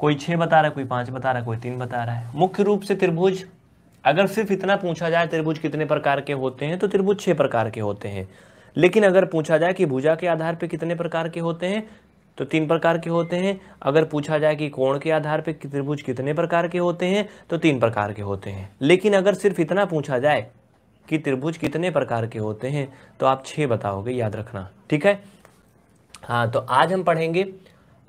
कोई छह बता रहा है कोई पांच बता रहा है कोई तीन बता रहा है मुख्य रूप से त्रिभुज अगर सिर्फ इतना पूछा जाए त्रिभुज कितने प्रकार के होते हैं तो त्रिभुज छह प्रकार के होते हैं लेकिन अगर पूछा जाए कि भुजा के आधार पर कितने प्रकार के होते हैं तो तीन प्रकार के होते हैं अगर पूछा जाए कि कोण के आधार पर त्रिभुज कितने प्रकार के होते हैं तो तीन प्रकार के होते हैं लेकिन अगर सिर्फ इतना पूछा जाए कि त्रिभुज कितने प्रकार के होते हैं तो आप छः बताओगे याद रखना ठीक है हाँ तो आज हम पढ़ेंगे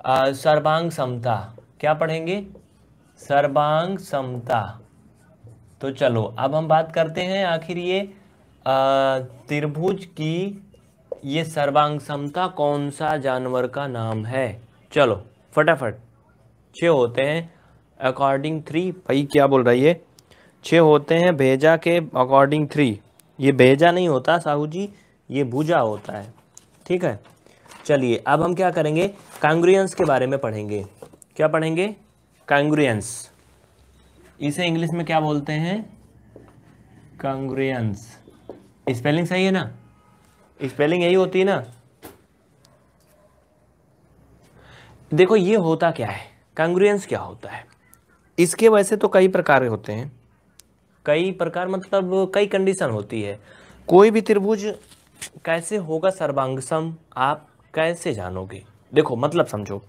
आ, सर्वांग समता क्या पढ़ेंगे सर्वांग समता तो चलो अब हम बात करते हैं आखिर ये त्रिभुज की ये सर्वांग समता कौन सा जानवर का नाम है चलो फटाफट छ होते हैं अकॉर्डिंग थ्री भाई क्या बोल रही है छ होते हैं भेजा के अकॉर्डिंग थ्री ये भेजा नहीं होता साहू जी ये भुजा होता है ठीक है चलिए अब हम क्या करेंगे कांग्रियंस के बारे में पढ़ेंगे क्या पढ़ेंगे कांग्रियंस इसे इंग्लिश में क्या बोलते हैं कांग्रियंस स्पेलिंग सही है ना स्पेलिंग यही होती है ना देखो ये होता क्या है कांग्रेंस क्या होता है इसके वैसे तो कई प्रकार होते हैं कई प्रकार मतलब कई कंडीशन होती है कोई भी त्रिभुज कैसे होगा सर्वांग सम आप कैसे जानोगे देखो मतलब समझो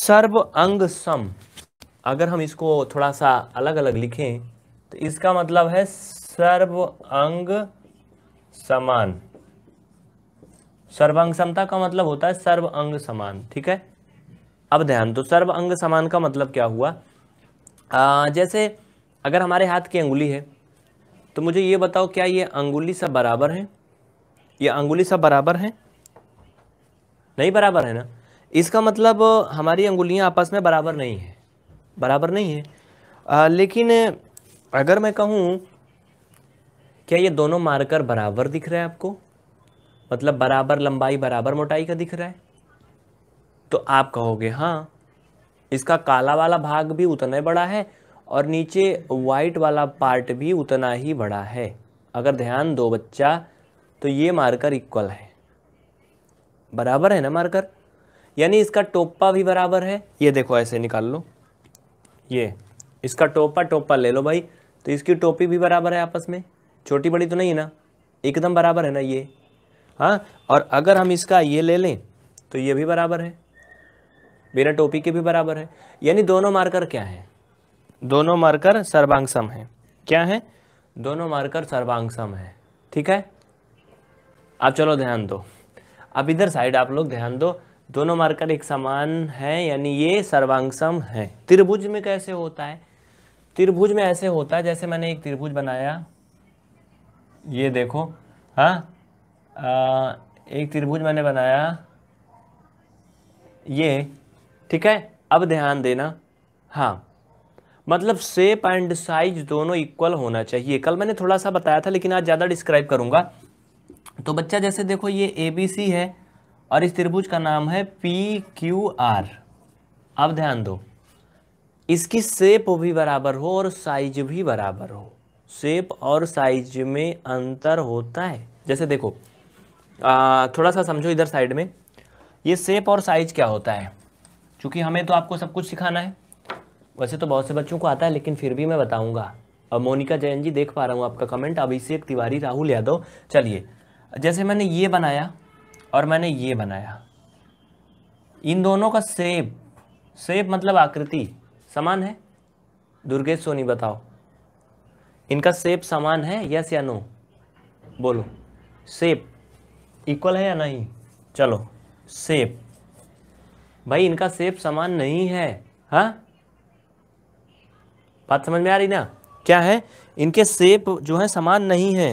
सर्व अंग सम अगर हम इसको थोड़ा सा अलग अलग लिखें तो इसका मतलब है सर्व अंग समान सर्वांग समता का मतलब होता है सर्व अंग समान ठीक है अब ध्यान तो सर्व अंग समान का मतलब क्या हुआ आ, जैसे अगर हमारे हाथ की अंगुली है तो मुझे ये बताओ क्या ये अंगुली सब बराबर हैं ये अंगुली सब बराबर हैं नहीं बराबर है ना इसका मतलब हमारी अंगुलियां आपस में बराबर नहीं है बराबर नहीं है आ, लेकिन अगर मैं कहूँ क्या ये दोनों मार्कर बराबर दिख रहे हैं आपको मतलब बराबर लंबाई बराबर मोटाई का दिख रहा है तो आप कहोगे हाँ इसका काला वाला भाग भी उतना ही बड़ा है और नीचे वाइट वाला पार्ट भी उतना ही बड़ा है अगर ध्यान दो बच्चा तो ये मार्कर इक्वल है बराबर है ना मार्कर यानी इसका टोपा भी बराबर है ये देखो ऐसे निकाल लो ये इसका टोपा टोपा ले लो भाई तो इसकी टोपी भी बराबर है आपस में छोटी बड़ी तो नहीं है ना एकदम बराबर है ना ये हाँ और अगर हम इसका ये ले लें तो ये भी बराबर है बिना टोपी के भी बराबर है यानी दोनों मार्कर क्या है दोनों मार्कर सर्वांगसम है क्या है दोनों मार्कर सर्वांगसम है ठीक है आप चलो ध्यान दो अब इधर साइड आप लोग ध्यान दो दोनों मार्कर एक समान है यानी ये सर्वांगसम है त्रिभुज में कैसे होता है त्रिभुज में ऐसे होता है जैसे मैंने एक त्रिभुज बनाया ये देखो हाँ आ, एक त्रिभुज मैंने बनाया ये ठीक है अब ध्यान देना हाँ मतलब सेप एंड साइज दोनों इक्वल होना चाहिए कल मैंने थोड़ा सा बताया था लेकिन आज ज़्यादा डिस्क्राइब करूँगा तो बच्चा जैसे देखो ये ए बी सी है और इस त्रिभुज का नाम है पी क्यू आर अब ध्यान दो इसकी सेप भी बराबर हो और साइज भी बराबर हो सेप और साइज में अंतर होता है जैसे देखो आ, थोड़ा सा समझो इधर साइड में ये सेप और साइज क्या होता है क्योंकि हमें तो आपको सब कुछ सिखाना है वैसे तो बहुत से बच्चों को आता है लेकिन फिर भी मैं बताऊंगा अब मोनिका जैन जी देख पा रहा हूँ आपका कमेंट अभिषेक तिवारी राहुल यादव चलिए जैसे मैंने ये बनाया और मैंने ये बनाया इन दोनों का सेप सेप मतलब आकृति समान है दुर्गेश सोनी बताओ इनका सेप समान है यस या नो बोलो सेप इक्वल है या नहीं चलो सेप भाई इनका सेप समान नहीं है हा बात समझ में आ रही ना क्या है इनके सेप जो है समान नहीं है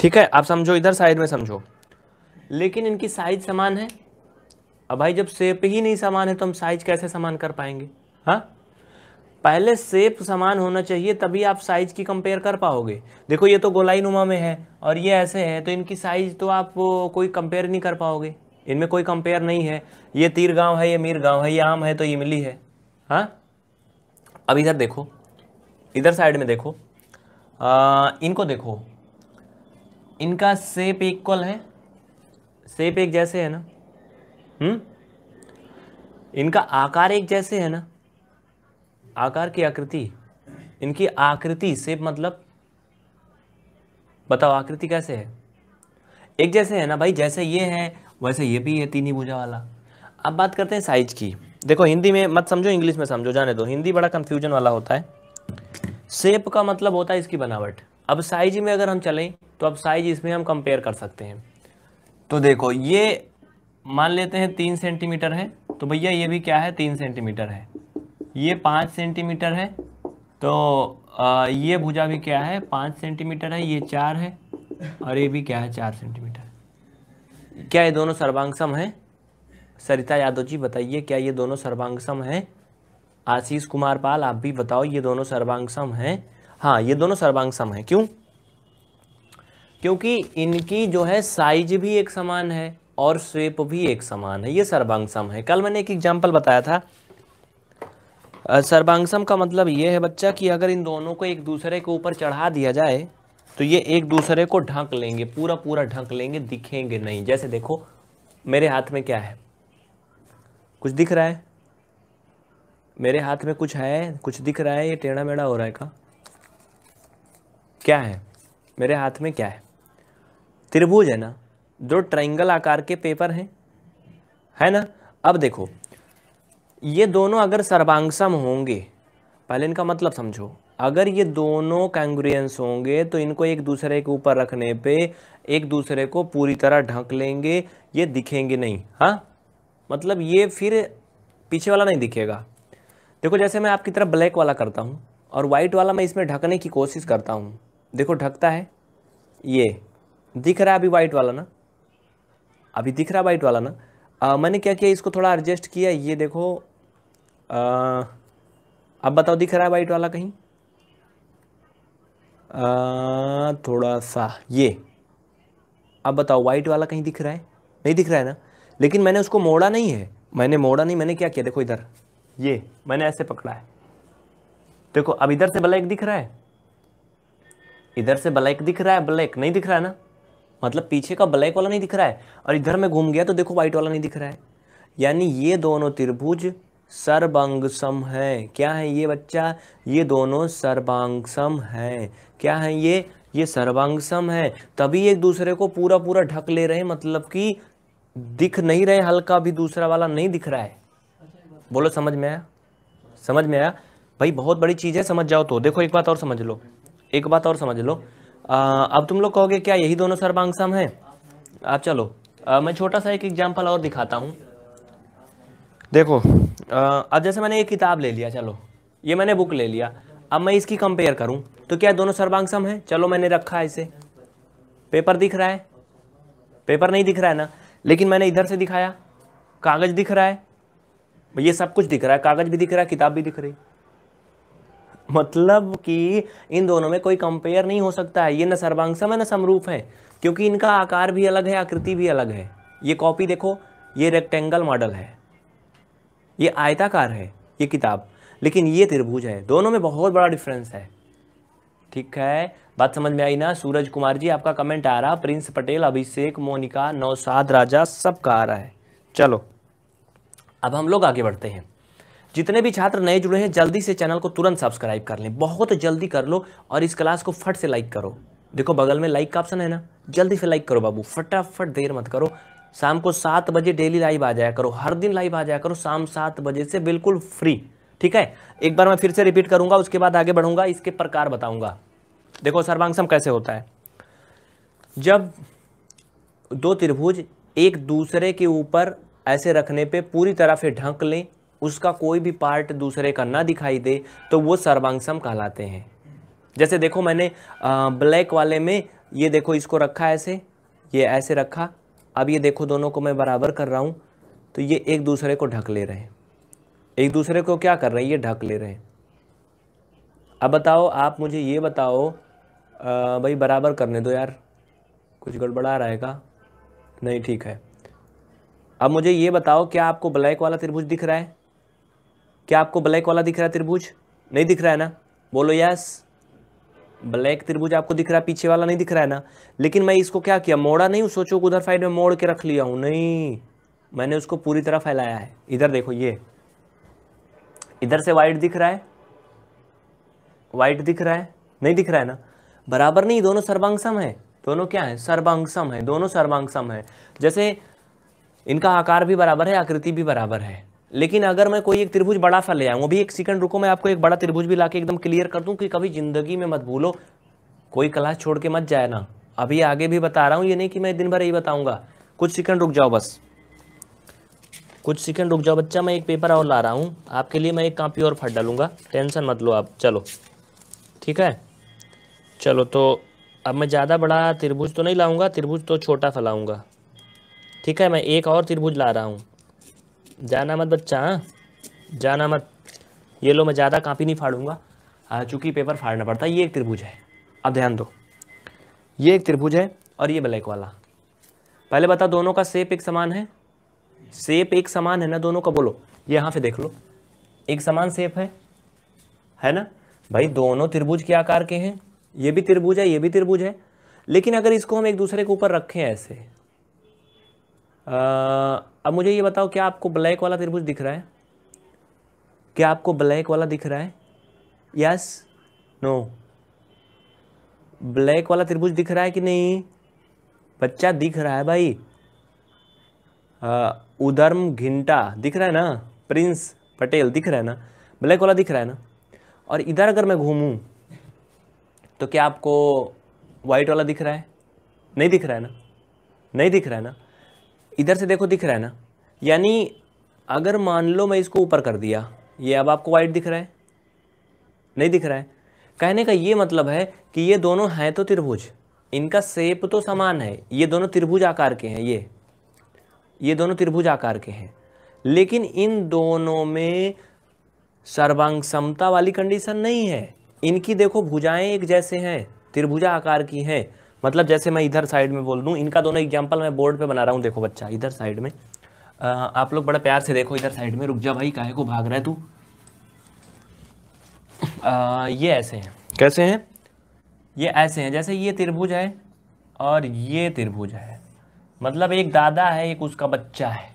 ठीक है आप समझो इधर साइड में समझो लेकिन इनकी साइज समान है अब भाई जब सेप ही नहीं समान है तो हम साइज कैसे समान कर पाएंगे हाँ पहले सेप समान होना चाहिए तभी आप साइज की कंपेयर कर पाओगे देखो ये तो गोलाई नुमा में है और ये ऐसे है तो इनकी साइज तो आप कोई कंपेयर नहीं कर पाओगे इनमें कोई कंपेयर नहीं है ये तीर गांव है ये मीर गांव है ये आम है तो ये मिली है हाँ अब इधर देखो इधर साइड में देखो आ, इनको देखो इनका सेप इक्वल है सेप एक जैसे है ना हम्म इनका आकार एक जैसे है ना आकार की आकृति इनकी आकृति से मतलब बताओ आकृति कैसे है एक जैसे है ना भाई जैसे ये है वैसे ये भी है तीन ही भुजा वाला अब बात करते हैं साइज की देखो हिंदी में मत समझो इंग्लिश में समझो जाने दो हिंदी बड़ा कंफ्यूजन वाला होता है सेप का मतलब होता है इसकी बनावट अब साइज में अगर हम चलें तो अब साइज इसमें हम कंपेयर कर सकते हैं तो देखो ये मान लेते हैं तीन सेंटीमीटर है तो भैया ये भी क्या है तीन सेंटीमीटर है ये पाँच सेंटीमीटर है तो आ, ये भुजा भी क्या है पाँच सेंटीमीटर है ये चार है और ये भी क्या है चार सेंटीमीटर क्या ये दोनों सर्वांगसम है सरिता यादव जी बताइए क्या ये दोनों सर्वांग है आशीष कुमार पाल आप भी बताओ ये दोनों सर्वांग है हाँ ये दोनों सर्वांग सम है क्यों क्योंकि इनकी जो है साइज भी एक समान है और स्वेप भी एक समान है ये सर्वांगसम है कल मैंने एक एग्जाम्पल बताया था सर्वांगसम का मतलब ये है बच्चा कि अगर इन दोनों को एक दूसरे के ऊपर चढ़ा दिया जाए तो ये एक दूसरे को ढक लेंगे पूरा पूरा ढक लेंगे दिखेंगे नहीं जैसे देखो मेरे हाथ में क्या है कुछ दिख रहा है मेरे हाथ में कुछ है कुछ दिख रहा है ये टेढ़ा मेढ़ा हो रहा है का क्या है मेरे हाथ में क्या है त्रिभुज है ना दो ट्राइंगल आकार के पेपर हैं है ना अब देखो ये दोनों अगर सर्वांगसम होंगे पहले इनका मतलब समझो अगर ये दोनों कैंग्रियंस होंगे तो इनको एक दूसरे के ऊपर रखने पे एक दूसरे को पूरी तरह ढक लेंगे ये दिखेंगे नहीं हाँ मतलब ये फिर पीछे वाला नहीं दिखेगा देखो जैसे मैं आपकी तरफ ब्लैक वाला करता हूँ और वाइट वाला मैं इसमें ढकने की कोशिश करता हूँ देखो ढकता है ये दिख रहा है अभी वाइट वाला ना अभी दिख रहा वाइट वाला ना आ, मैंने क्या किया इसको थोड़ा एडजस्ट किया ये देखो अब बताओ दिख रहा है वाइट वाला कहीं आ, थोड़ा सा ये अब बताओ वाइट वाला कहीं दिख रहा है नहीं दिख रहा है ना लेकिन मैंने उसको मोड़ा नहीं है मैंने मोड़ा नहीं मैंने क्या किया देखो इधर ये मैंने ऐसे पकड़ा है देखो अब इधर से ब्लैक दिख रहा है इधर से ब्लैक दिख रहा है ब्लैक नहीं दिख रहा है ना मतलब पीछे का ब्लैक वाला नहीं दिख रहा है और इधर मैं घूम गया तो देखो व्हाइट वाला नहीं दिख रहा है यानी ये दोनों त्रिभुज सर्वांगसम है क्या है ये बच्चा ये दोनों सर्वांगसम है क्या है ये ये सर्वांगसम है तभी एक दूसरे को पूरा पूरा ढक ले रहे हैं मतलब कि दिख नहीं रहे हल्का भी दूसरा वाला नहीं दिख रहा है बोलो समझ में आया समझ में आया भाई बहुत बड़ी चीज़ है समझ जाओ तो देखो एक बात और समझ लो एक बात और समझ लो आ, अब तुम लोग कहोगे क्या यही दोनों सर्वांगसम है आप चलो आ, मैं छोटा सा एक एग्जाम्पल और दिखाता हूँ देखो अब जैसे मैंने ये किताब ले लिया चलो ये मैंने बुक ले लिया अब मैं इसकी कंपेयर करूं तो क्या दोनों सर्वांग सम है चलो मैंने रखा है इसे पेपर दिख रहा है पेपर नहीं दिख रहा है ना लेकिन मैंने इधर से दिखाया कागज़ दिख रहा है ये सब कुछ दिख रहा है कागज़ भी दिख रहा है किताब भी दिख रही मतलब कि इन दोनों में कोई कंपेयर नहीं हो सकता है ये न सर्वांगसम है न समरूप है क्योंकि इनका आकार भी अलग है आकृति भी अलग है ये कॉपी देखो ये रेक्टेंगल मॉडल है ये आयताकार है ये किताब लेकिन ये त्रिभुज है दोनों में बहुत बड़ा डिफरेंस है ठीक है बात समझ में आई ना सूरज कुमार जी आपका कमेंट आ रहा प्रिंस पटेल अभिषेक मोनिका नौसाद राजा सबका आ रहा है चलो अब हम लोग आगे बढ़ते हैं जितने भी छात्र नए जुड़े हैं जल्दी से चैनल को तुरंत सब्सक्राइब कर लें बहुत जल्दी कर लो और इस क्लास को फट से लाइक करो देखो बगल में लाइक का ऑप्शन है ना जल्दी से लाइक करो बाबू फटाफट देर मत करो शाम को सात बजे डेली लाइव आ जाया करो हर दिन लाइव आ जाया करो शाम सात बजे से बिल्कुल फ्री ठीक है एक बार मैं फिर से रिपीट करूंगा उसके बाद आगे बढ़ूंगा इसके प्रकार बताऊंगा देखो सर्वांगसम कैसे होता है जब दो त्रिभुज एक दूसरे के ऊपर ऐसे रखने पे पूरी तरह से ढंक लें उसका कोई भी पार्ट दूसरे का ना दिखाई दे तो वो सर्वांगसम कहलाते हैं जैसे देखो मैंने ब्लैक वाले में ये देखो इसको रखा ऐसे ये ऐसे रखा अब ये देखो दोनों को मैं बराबर कर रहा हूँ तो ये एक दूसरे को ढक ले रहे हैं एक दूसरे को क्या कर रहे हैं ये ढक ले रहे हैं अब बताओ आप मुझे ये बताओ आ, भाई बराबर करने दो यार कुछ गड़बड़ा रहा है का नहीं ठीक है अब मुझे ये बताओ क्या आपको ब्लैक वाला त्रिभुज दिख रहा है क्या आपको ब्लैक वाला दिख रहा है त्रिभुज नहीं दिख रहा है ना बोलो यस ब्लैक त्रिभुज आपको दिख रहा है पीछे वाला नहीं दिख रहा है ना लेकिन मैं इसको क्या किया मोड़ा नहीं सोचो उधर साइड में मोड़ के रख लिया हूँ नहीं मैंने उसको पूरी तरह फैलाया है इधर देखो ये इधर से वाइट दिख रहा है वाइट दिख रहा है नहीं दिख रहा है ना बराबर नहीं दोनों सर्वांगसम है दोनों क्या है सर्वांगसम है दोनों सर्वांगसम है जैसे इनका आकार भी बराबर है आकृति भी बराबर है लेकिन अगर मैं कोई एक त्रिभुज बड़ा सा ले आऊँ अभी एक सेकंड रुको मैं आपको एक बड़ा त्रिभुज भी ला एकदम क्लियर कर दूँ कि कभी ज़िंदगी में मत भूलो कोई क्लास छोड़ के मत जाए ना अभी आगे भी बता रहा हूँ ये नहीं कि मैं दिन भर यही बताऊँगा कुछ सेकंड रुक जाओ बस कुछ सेकंड रुक जाओ बच्चा मैं एक पेपर और ला रहा हूँ आपके लिए मैं एक कापी और फट डालूँगा टेंशन मत लो आप चलो ठीक है चलो तो अब मैं ज़्यादा बड़ा त्रिभुज तो नहीं लाऊंगा त्रिभुज तो छोटा फैलाऊँगा ठीक है मैं एक और त्रिभुज ला रहा हूँ जाना मत बच्चा हाँ? जाना मत ये लो मैं ज़्यादा कापी नहीं फाड़ूंगा हाँ, चूँकि पेपर फाड़ना पड़ता है ये एक त्रिभुज है अब ध्यान दो ये एक त्रिभुज है और ये ब्लैक वाला पहले बता दोनों का सेप एक समान है सेप एक समान है ना दोनों का बोलो ये यहाँ पे देख लो एक समान सेप है है ना भाई दोनों त्रिभुज के आकार के हैं ये भी त्रिभुज है ये भी त्रिभुज है लेकिन अगर इसको हम एक दूसरे के ऊपर रखें ऐसे अब मुझे ये बताओ क्या आपको ब्लैक वाला त्रिभुज दिख रहा है क्या आपको ब्लैक वाला दिख रहा है यस नो ब्लैक वाला त्रिभुज दिख रहा है कि नहीं बच्चा दिख रहा है भाई आ, उधर्म घिंटा दिख रहा है ना प्रिंस पटेल दिख रहा है ना ब्लैक वाला दिख रहा है ना और इधर अगर मैं घूमूं तो क्या आपको वाइट वाला दिख रहा है नहीं दिख रहा है ना नहीं दिख रहा है ना इधर से देखो दिख रहा है ना यानी अगर मान लो मैं इसको ऊपर कर दिया ये अब आपको वाइट दिख रहा है नहीं दिख रहा है कहने का ये मतलब है कि ये दोनों हैं तो त्रिभुज इनका सेप तो समान है ये दोनों त्रिभुज आकार के हैं ये ये दोनों त्रिभुज आकार के हैं लेकिन इन दोनों में सर्वांग समता वाली कंडीशन नहीं है इनकी देखो भुजाएं एक जैसे हैं त्रिभुजा आकार की हैं मतलब जैसे मैं इधर साइड में बोल दूँ इनका दोनों एग्जाम्पल मैं बोर्ड पर बना रहा हूँ देखो बच्चा इधर साइड में आ, आप लोग बड़ा प्यार से देखो इधर साइड में रुक जा भाई काहे को भाग रहा है तू ये ऐसे हैं कैसे हैं ये ऐसे हैं जैसे ये त्रिभुज है और ये त्रिभुज है मतलब एक दादा है एक उसका बच्चा है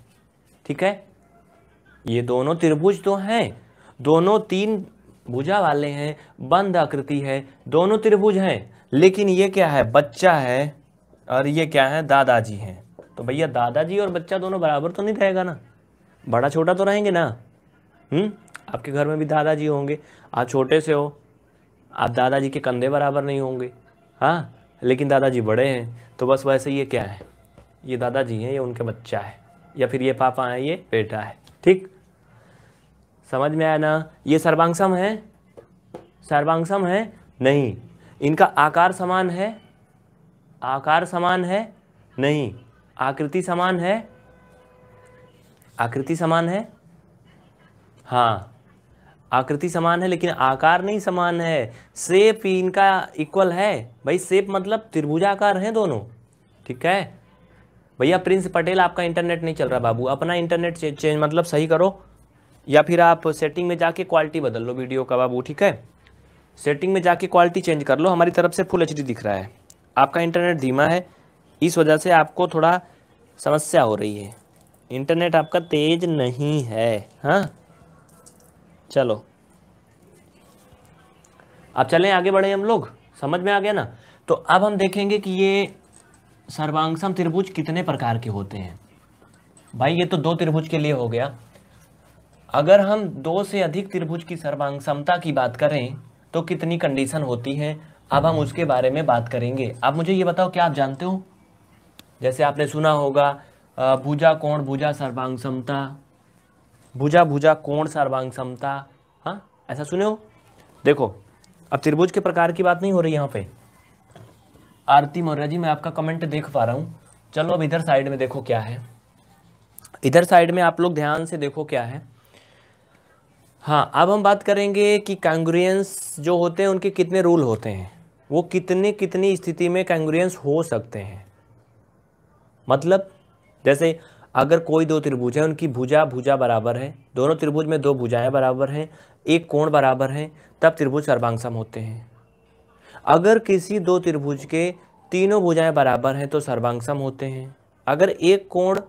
ठीक है ये दोनों त्रिभुज तो हैं दोनों तीन भुजा वाले हैं बंद आकृति है दोनों त्रिभुज हैं लेकिन ये क्या है बच्चा है और ये क्या है दादाजी हैं तो भैया दादाजी और बच्चा दोनों बराबर तो नहीं रहेगा ना बड़ा छोटा तो रहेंगे ना हम्म आपके घर में भी दादाजी होंगे आप छोटे से हो आप दादाजी के कंधे बराबर नहीं होंगे हाँ लेकिन दादाजी बड़े हैं तो बस वैसे ये क्या है ये दादाजी हैं ये उनके बच्चा है या फिर ये पापा हैं ये बेटा है ठीक समझ में आया ना ये सर्वांगसम है सर्वांगसम है नहीं इनका आकार समान है आकार समान है नहीं आकृति समान है आकृति समान है हाँ आकृति समान है लेकिन आकार नहीं समान है सेप इनका इक्वल है भाई सेप मतलब त्रिभुजाकार हैं दोनों ठीक है भैया प्रिंस पटेल आपका इंटरनेट नहीं चल रहा बाबू अपना इंटरनेट चेंज मतलब सही करो या फिर आप सेटिंग में जाके क्वालिटी बदल लो वीडियो का बाबू ठीक है सेटिंग में जाके क्वालिटी चेंज कर लो हमारी तरफ से फुल एच दिख रहा है आपका इंटरनेट धीमा है इस वजह से आपको थोड़ा समस्या हो रही है इंटरनेट आपका तेज नहीं है हाँ चलो अब चलें आगे बढ़े हम लोग समझ में आ गया ना तो अब हम देखेंगे कि ये सर्वांगसम त्रिभुज कितने प्रकार के होते हैं भाई ये तो दो त्रिभुज के लिए हो गया अगर हम दो से अधिक त्रिभुज की सर्वांगसमता की बात करें तो कितनी कंडीशन होती है अब हम उसके बारे में बात करेंगे आप मुझे ये बताओ क्या आप जानते हो जैसे आपने सुना होगा भुजा कोण भुजा सर्वांग समता भुजा भुजा कोण सर्वांग समता हाँ ऐसा सुने हो देखो अब त्रिभुज के प्रकार की बात नहीं हो रही यहाँ पे आरती मौर्य जी मैं आपका कमेंट देख पा रहा हूँ चलो अब इधर साइड में देखो क्या है इधर साइड में आप लोग ध्यान से देखो क्या है हाँ अब हम बात करेंगे कि कैंग्रियंस जो होते हैं उनके कितने रूल होते हैं वो कितने कितनी स्थिति में कैंग्रियंस हो सकते हैं मतलब जैसे अगर कोई दो त्रिभुज है उनकी भुजा भुजा बराबर है दोनों त्रिभुज में दो भुजाएं बराबर हैं एक कोण बराबर है तब त्रिभुज सर्वांगसम होते हैं अगर किसी दो त्रिभुज के तीनों भुजाएं बराबर हैं तो सर्वांगसम होते हैं अगर एक कोण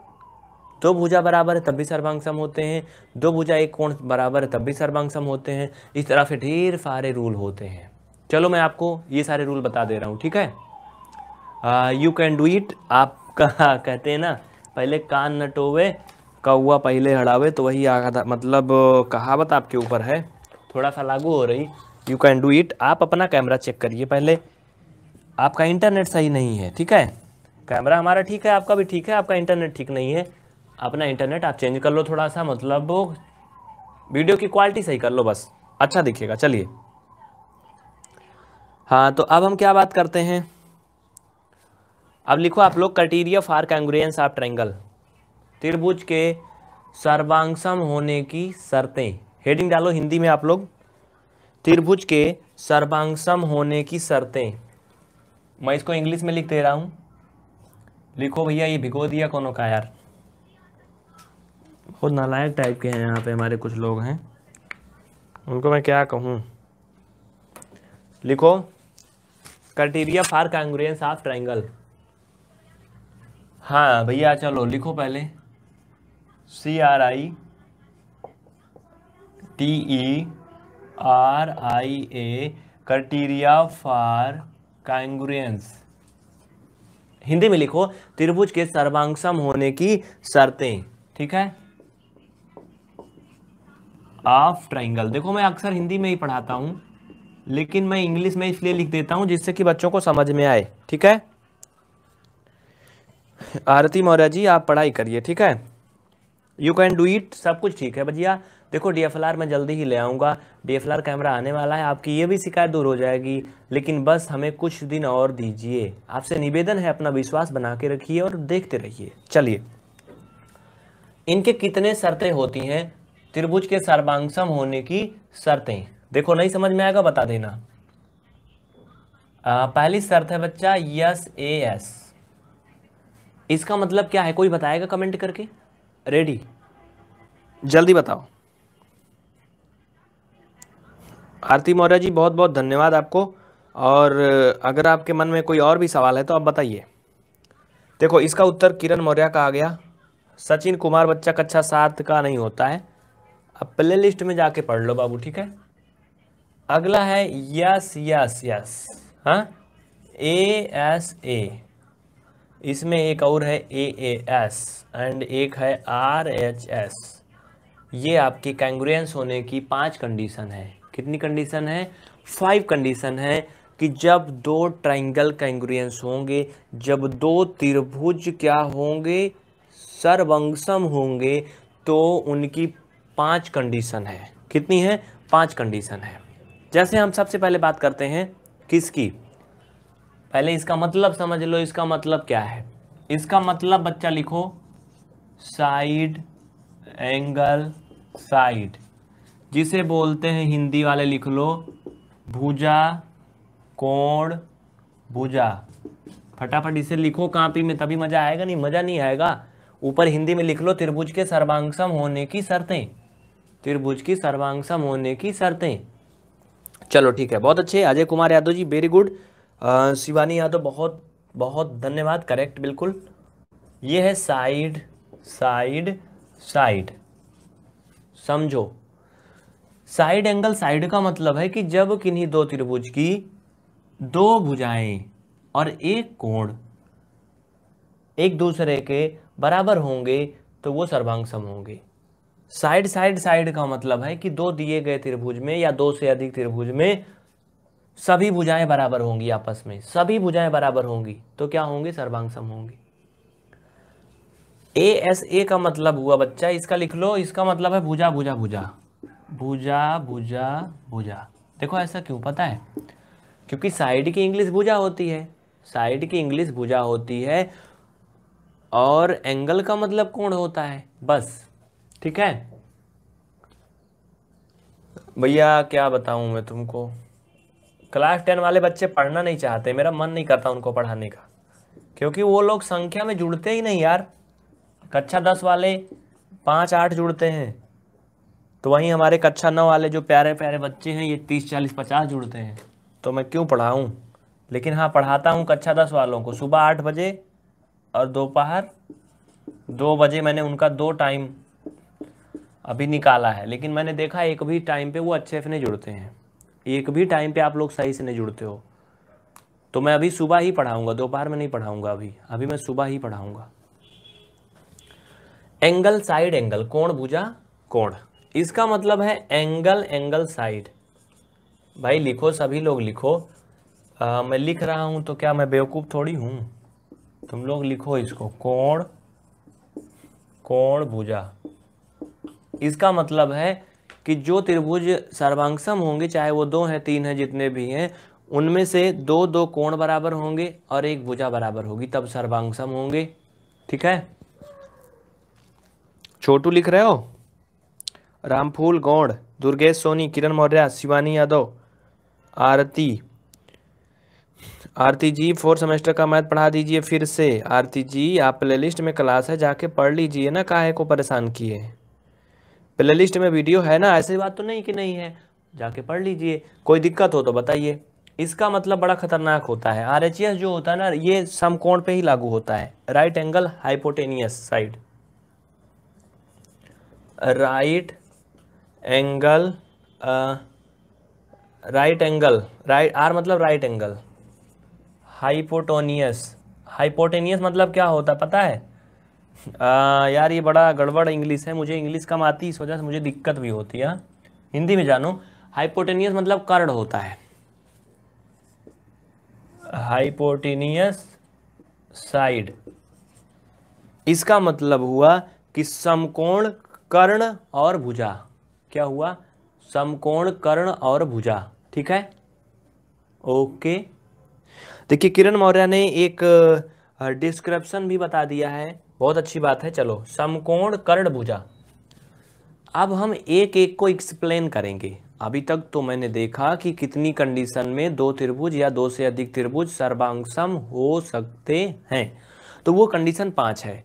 दो भुजा बराबर है तब भी सर्वांग सम होते हैं दो भुजा एक कोण बराबर है तब भी सर्वांग सम होते हैं इस तरह से ढेर सारे रूल होते हैं चलो मैं आपको ये सारे रूल बता दे रहा हूँ ठीक है यू कैन डू इट आप कहते हैं ना पहले कान नटोवे कौआ पहले हड़ावे तो वही मतलब कहावत आपके ऊपर है थोड़ा सा लागू हो रही यू कैन डू इट आप अपना कैमरा चेक करिए पहले आपका इंटरनेट सही नहीं है ठीक है कैमरा हमारा ठीक है आपका भी ठीक है आपका इंटरनेट ठीक नहीं है अपना इंटरनेट आप चेंज कर लो थोड़ा सा मतलब वीडियो की क्वालिटी सही कर लो बस अच्छा दिखेगा चलिए हाँ तो अब हम क्या बात करते हैं अब लिखो आप लोग criteria for congruence of triangle त्रिभुज के सर्वांगसम होने की शर्तें हेडिंग डालो हिंदी में आप लोग त्रिभुज के सर्वांगसम होने की शर्तें मैं इसको इंग्लिश में लिख दे रहा हूँ लिखो भैया ये भिगो दिया कौनों का यार खुद नालायक टाइप के हैं यहाँ पे हमारे कुछ लोग हैं उनको मैं क्या कहूँ लिखो criteria for congruence of triangle हाँ भैया चलो लिखो पहले C R I T E R I A criteria for congruence Hindi में लिखो त्रिभुज के सर्वांगसम होने की शर्तें ठीक है ऑफ ट्राइंगल देखो मैं अक्सर हिंदी में ही पढ़ाता हूँ लेकिन मैं इंग्लिश में इसलिए लिख देता हूँ जिससे कि बच्चों को समझ में आए ठीक है आरती मौर्य जी आप पढ़ाई करिए ठीक है यू कैन डू इट सब कुछ ठीक है भैया देखो डी एफ मैं जल्दी ही ले आऊँगा डी एफ कैमरा आने वाला है आपकी ये भी शिकायत दूर हो जाएगी लेकिन बस हमें कुछ दिन और दीजिए आपसे निवेदन है अपना विश्वास बना के रखिए और देखते रहिए चलिए इनके कितने शर्तें होती हैं त्रिभुज के सर्वांगसम होने की शर्तें देखो नहीं समझ में आएगा बता देना आ, पहली शर्त है बच्चा यस ए एस इसका मतलब क्या है कोई बताएगा कमेंट करके रेडी जल्दी बताओ आरती मौर्य जी बहुत बहुत धन्यवाद आपको और अगर आपके मन में कोई और भी सवाल है तो आप बताइए देखो इसका उत्तर किरण मौर्य का आ गया सचिन कुमार बच्चा कक्षा सात का नहीं होता है अब प्ले लिस्ट में जाके पढ़ लो बाबू ठीक है अगला है यस यस यस हाँ ए एस ए इसमें एक और है ए ए एस एंड एक है आर एच एस ये आपकी कैंग्रुएंस होने की पांच कंडीशन है कितनी कंडीशन है फाइव कंडीशन है कि जब दो ट्राइंगल कैंग्रुएंस होंगे जब दो त्रिभुज क्या होंगे सर्वंगसम होंगे तो उनकी पांच कंडीशन है कितनी है पांच कंडीशन है जैसे हम सबसे पहले बात करते हैं किसकी पहले इसका मतलब समझ लो इसका मतलब क्या है इसका मतलब बच्चा लिखो साइड एंगल साइड जिसे बोलते हैं हिंदी वाले लिख लो भुजा कोण भुजा फटाफट इसे लिखो कापी में तभी मजा आएगा नहीं मजा नहीं आएगा ऊपर हिंदी में लिख लो त्रिभुज के सर्वांगसम होने की शर्तें त्रिभुज की सर्वांग सम होने की शर्तें चलो ठीक है बहुत अच्छे अजय कुमार यादव जी वेरी गुड शिवानी यादव बहुत बहुत धन्यवाद करेक्ट बिल्कुल ये है साइड साइड साइड समझो साइड एंगल साइड का मतलब है कि जब किन्हीं दो त्रिभुज की दो भुजाएं और एक कोण एक दूसरे के बराबर होंगे तो वो सर्वांगसम होंगे साइड साइड साइड का मतलब है कि दो दिए गए त्रिभुज में या दो से अधिक त्रिभुज में सभी भुजाएं बराबर होंगी आपस में सभी भुजाएं बराबर होंगी तो क्या होंगी सर्वांग सम होंगी ए एस ए का मतलब हुआ बच्चा इसका लिख लो इसका मतलब है भुजा भुजा भुजा भुजा भुजा भुजा देखो ऐसा क्यों पता है क्योंकि साइड की इंग्लिश भुजा होती है साइड की इंग्लिश भुजा होती है और एंगल का मतलब कोण होता है बस ठीक है भैया क्या बताऊं मैं तुमको क्लास टेन वाले बच्चे पढ़ना नहीं चाहते मेरा मन नहीं करता उनको पढ़ाने का क्योंकि वो लोग संख्या में जुड़ते ही नहीं यार कक्षा दस वाले पाँच आठ जुड़ते हैं तो वहीं हमारे कक्षा नौ वाले जो प्यारे प्यारे बच्चे हैं ये तीस चालीस पचास जुड़ते हैं तो मैं क्यों पढ़ाऊँ लेकिन हाँ पढ़ाता हूँ कक्षा दस वालों को सुबह आठ बजे और दोपहर दो बजे मैंने उनका दो टाइम अभी निकाला है लेकिन मैंने देखा एक भी टाइम पे वो अच्छे से नहीं जुड़ते हैं एक भी टाइम पे आप लोग सही से नहीं जुड़ते हो तो मैं अभी सुबह ही पढ़ाऊंगा दोपहर में नहीं पढ़ाऊंगा अभी अभी मैं सुबह ही पढ़ाऊंगा एंगल साइड एंगल कोण भुजा कोण इसका मतलब है एंगल एंगल साइड भाई लिखो सभी लोग लिखो आ, मैं लिख रहा हूं तो क्या मैं बेवकूफ़ थोड़ी हूं तुम लोग लिखो इसको कोण कोण भुजा इसका मतलब है कि जो त्रिभुज सर्वांगसम होंगे चाहे वो दो हैं तीन हैं जितने भी हैं उनमें से दो दो कोण बराबर होंगे और एक भुजा बराबर होगी तब सर्वांगसम होंगे ठीक है छोटू लिख रहे हो रामफूल गौड़ दुर्गेश सोनी किरण मौर्य शिवानी यादव आरती आरती जी फोर सेमेस्टर का मैथ पढ़ा दीजिए फिर से आरती जी आप प्लेलिस्ट में क्लास है जाके पढ़ लीजिए ना काहे को परेशान किए प्ले लिस्ट में वीडियो है ना ऐसी बात तो नहीं कि नहीं है जाके पढ़ लीजिए कोई दिक्कत हो तो बताइए इसका मतलब बड़ा खतरनाक होता है आर जो होता है ना ये समकोण पे ही लागू होता है right angle hypotenuse side right angle right angle right R मतलब राइट एंगल हाइपोटोनियस हाइपोटेनियस मतलब क्या होता है पता है आ, यार ये बड़ा गड़बड़ इंग्लिश है मुझे इंग्लिश कम आती है इस वजह से मुझे दिक्कत भी होती है हिंदी में जानो हाइपोटेनियस मतलब कर्ण होता है हाइपोटेनियस साइड इसका मतलब हुआ कि समकोण कर्ण और भुजा क्या हुआ समकोण कर्ण और भुजा ठीक है ओके देखिए किरण मौर्य ने एक डिस्क्रिप्शन भी बता दिया है बहुत अच्छी बात है चलो समकोण कर्ण भुजा अब हम एक एक को एक्सप्लेन करेंगे अभी तक तो मैंने देखा कि कितनी कंडीशन में दो त्रिभुज या दो से अधिक त्रिभुज सर्वांगसम हो सकते हैं तो वो कंडीशन पाँच है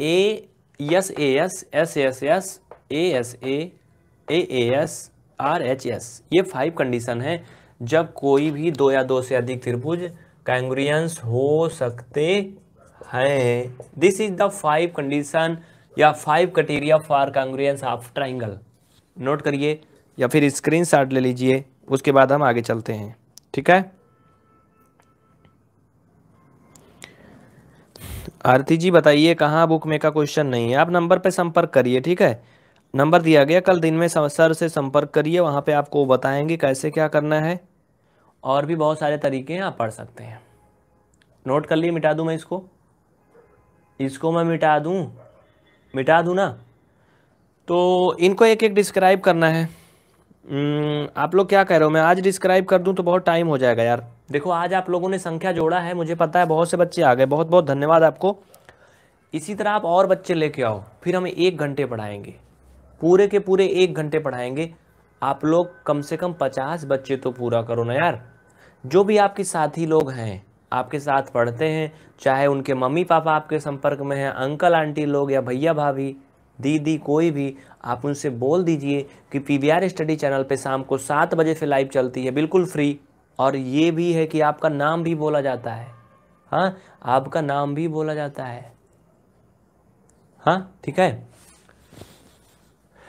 A S A S S S S A S A A S R H S ये फाइव कंडीशन है जब कोई भी दो या दो से अधिक त्रिभुज कैंग्रियंस हो सकते है this is the five condition या five criteria for congruence of triangle note करिए या फिर स्क्रीन शॉट ले लीजिए उसके बाद हम आगे चलते हैं ठीक है आरती जी बताइए कहाँ बुक में का क्वेश्चन नहीं है आप नंबर पर संपर्क करिए ठीक है नंबर दिया गया कल दिन में सर से संपर्क करिए वहाँ पे आपको बताएंगे कैसे क्या करना है और भी बहुत सारे तरीके हैं आप पढ़ सकते हैं नोट कर लिए मिटा दूँ मैं इसको इसको मैं मिटा दूँ मिटा दूँ ना तो इनको एक एक डिस्क्राइब करना है हम्म, आप लोग क्या कह रहे हो मैं आज डिस्क्राइब कर दूं तो बहुत टाइम हो जाएगा यार देखो आज आप लोगों ने संख्या जोड़ा है मुझे पता है बहुत से बच्चे आ गए बहुत बहुत धन्यवाद आपको इसी तरह आप और बच्चे लेके आओ फिर हम एक घंटे पढ़ाएंगे पूरे के पूरे एक घंटे पढ़ाएंगे आप लोग कम से कम पचास बच्चे तो पूरा करो ना यार जो भी आपके साथी लोग हैं आपके साथ पढ़ते हैं चाहे उनके मम्मी पापा आपके संपर्क में हैं अंकल आंटी लोग या भैया भाभी दीदी कोई भी आप उनसे बोल दीजिए कि आर स्टडी चैनल पे शाम को सात बजे से लाइव चलती है बिल्कुल फ्री और ये भी है कि आपका नाम भी बोला जाता है हाँ आपका नाम भी बोला जाता है हाँ ठीक है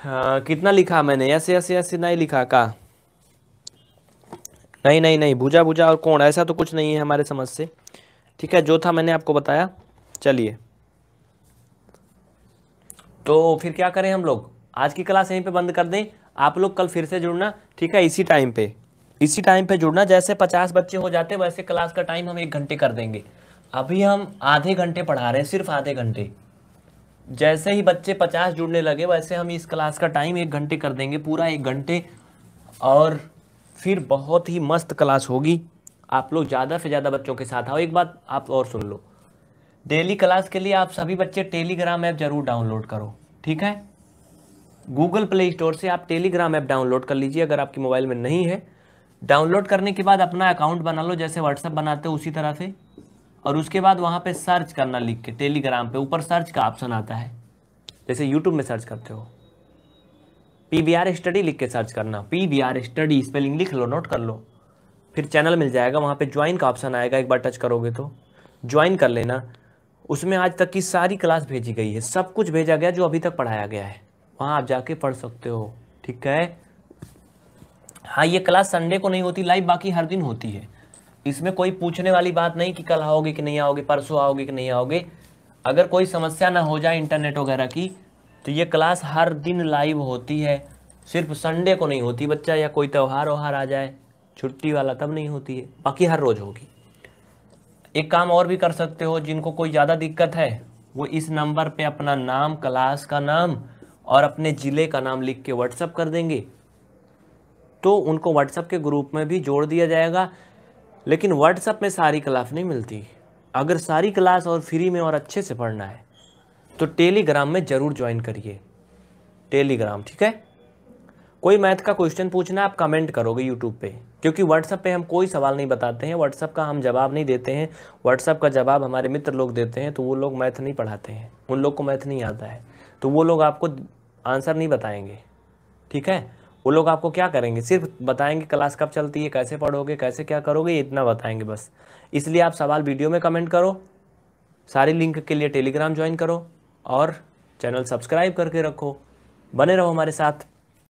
हाँ, कितना लिखा मैंने यस यस यस नहीं लिखा का नहीं नहीं नहीं भुजा भुजा और कोण ऐसा तो कुछ नहीं है हमारे समझ से ठीक है जो था मैंने आपको बताया चलिए तो फिर क्या करें हम लोग आज की क्लास यहीं पे बंद कर दें आप लोग कल फिर से जुड़ना ठीक है इसी टाइम पे इसी टाइम पे जुड़ना जैसे पचास बच्चे हो जाते वैसे क्लास का टाइम हम एक घंटे कर देंगे अभी हम आधे घंटे पढ़ा रहे हैं सिर्फ आधे घंटे जैसे ही बच्चे पचास जुड़ने लगे वैसे हम इस क्लास का टाइम एक घंटे कर देंगे पूरा एक घंटे और फिर बहुत ही मस्त क्लास होगी आप लोग ज़्यादा से ज़्यादा बच्चों के साथ आओ एक बात आप और सुन लो डेली क्लास के लिए आप सभी बच्चे टेलीग्राम ऐप ज़रूर डाउनलोड करो ठीक है गूगल प्ले स्टोर से आप टेलीग्राम ऐप डाउनलोड कर लीजिए अगर आपके मोबाइल में नहीं है डाउनलोड करने के बाद अपना अकाउंट बना लो जैसे व्हाट्सअप बनाते हो उसी तरह से और उसके बाद वहाँ पे सर्च करना लिख के टेलीग्राम पे ऊपर सर्च का ऑप्शन आता है जैसे यूट्यूब में सर्च करते हो पी वी आर स्टडी लिख के सर्च करना P V R study spelling लिख लो नोट कर लो फिर चैनल मिल जाएगा वहाँ पे ज्वाइन का ऑप्शन आएगा एक बार टच करोगे तो ज्वाइन कर लेना उसमें आज तक की सारी क्लास भेजी गई है सब कुछ भेजा गया जो अभी तक पढ़ाया गया है वहाँ आप जाके पढ़ सकते हो ठीक है हाँ ये क्लास संडे को नहीं होती लाइव बाकी हर दिन होती है इसमें कोई पूछने वाली बात नहीं कि कल आओगे कि नहीं आओगे परसों आओगे कि नहीं आओगे अगर कोई समस्या ना हो जाए इंटरनेट वगैरह की तो ये क्लास हर दिन लाइव होती है सिर्फ संडे को नहीं होती बच्चा या कोई त्यौहार व्यौहार आ जाए छुट्टी वाला तब नहीं होती है बाकी हर रोज़ होगी एक काम और भी कर सकते हो जिनको कोई ज़्यादा दिक्कत है वो इस नंबर पे अपना नाम क्लास का नाम और अपने ज़िले का नाम लिख के व्हाट्सअप कर देंगे तो उनको व्हाट्सअप के ग्रुप में भी जोड़ दिया जाएगा लेकिन व्हाट्सअप में सारी क्लास नहीं मिलती अगर सारी क्लास और फ्री में और अच्छे से पढ़ना है तो टेलीग्राम में ज़रूर ज्वाइन करिए टेलीग्राम ठीक है कोई मैथ का क्वेश्चन पूछना आप कमेंट करोगे यूट्यूब पे क्योंकि व्हाट्सअप पे हम कोई सवाल नहीं बताते हैं व्हाट्सअप का हम जवाब नहीं देते हैं व्हाट्सअप का जवाब हमारे मित्र लोग देते हैं तो वो लोग मैथ नहीं पढ़ाते हैं उन लोग को मैथ नहीं आता है तो वो लोग आपको आंसर नहीं बताएंगे ठीक है वो लोग आपको क्या करेंगे सिर्फ बताएंगे क्लास कब चलती है कैसे पढ़ोगे कैसे क्या करोगे इतना बताएंगे बस इसलिए आप सवाल वीडियो में कमेंट करो सारी लिंक के लिए टेलीग्राम ज्वाइन करो और चैनल सब्सक्राइब करके रखो बने रहो हमारे साथ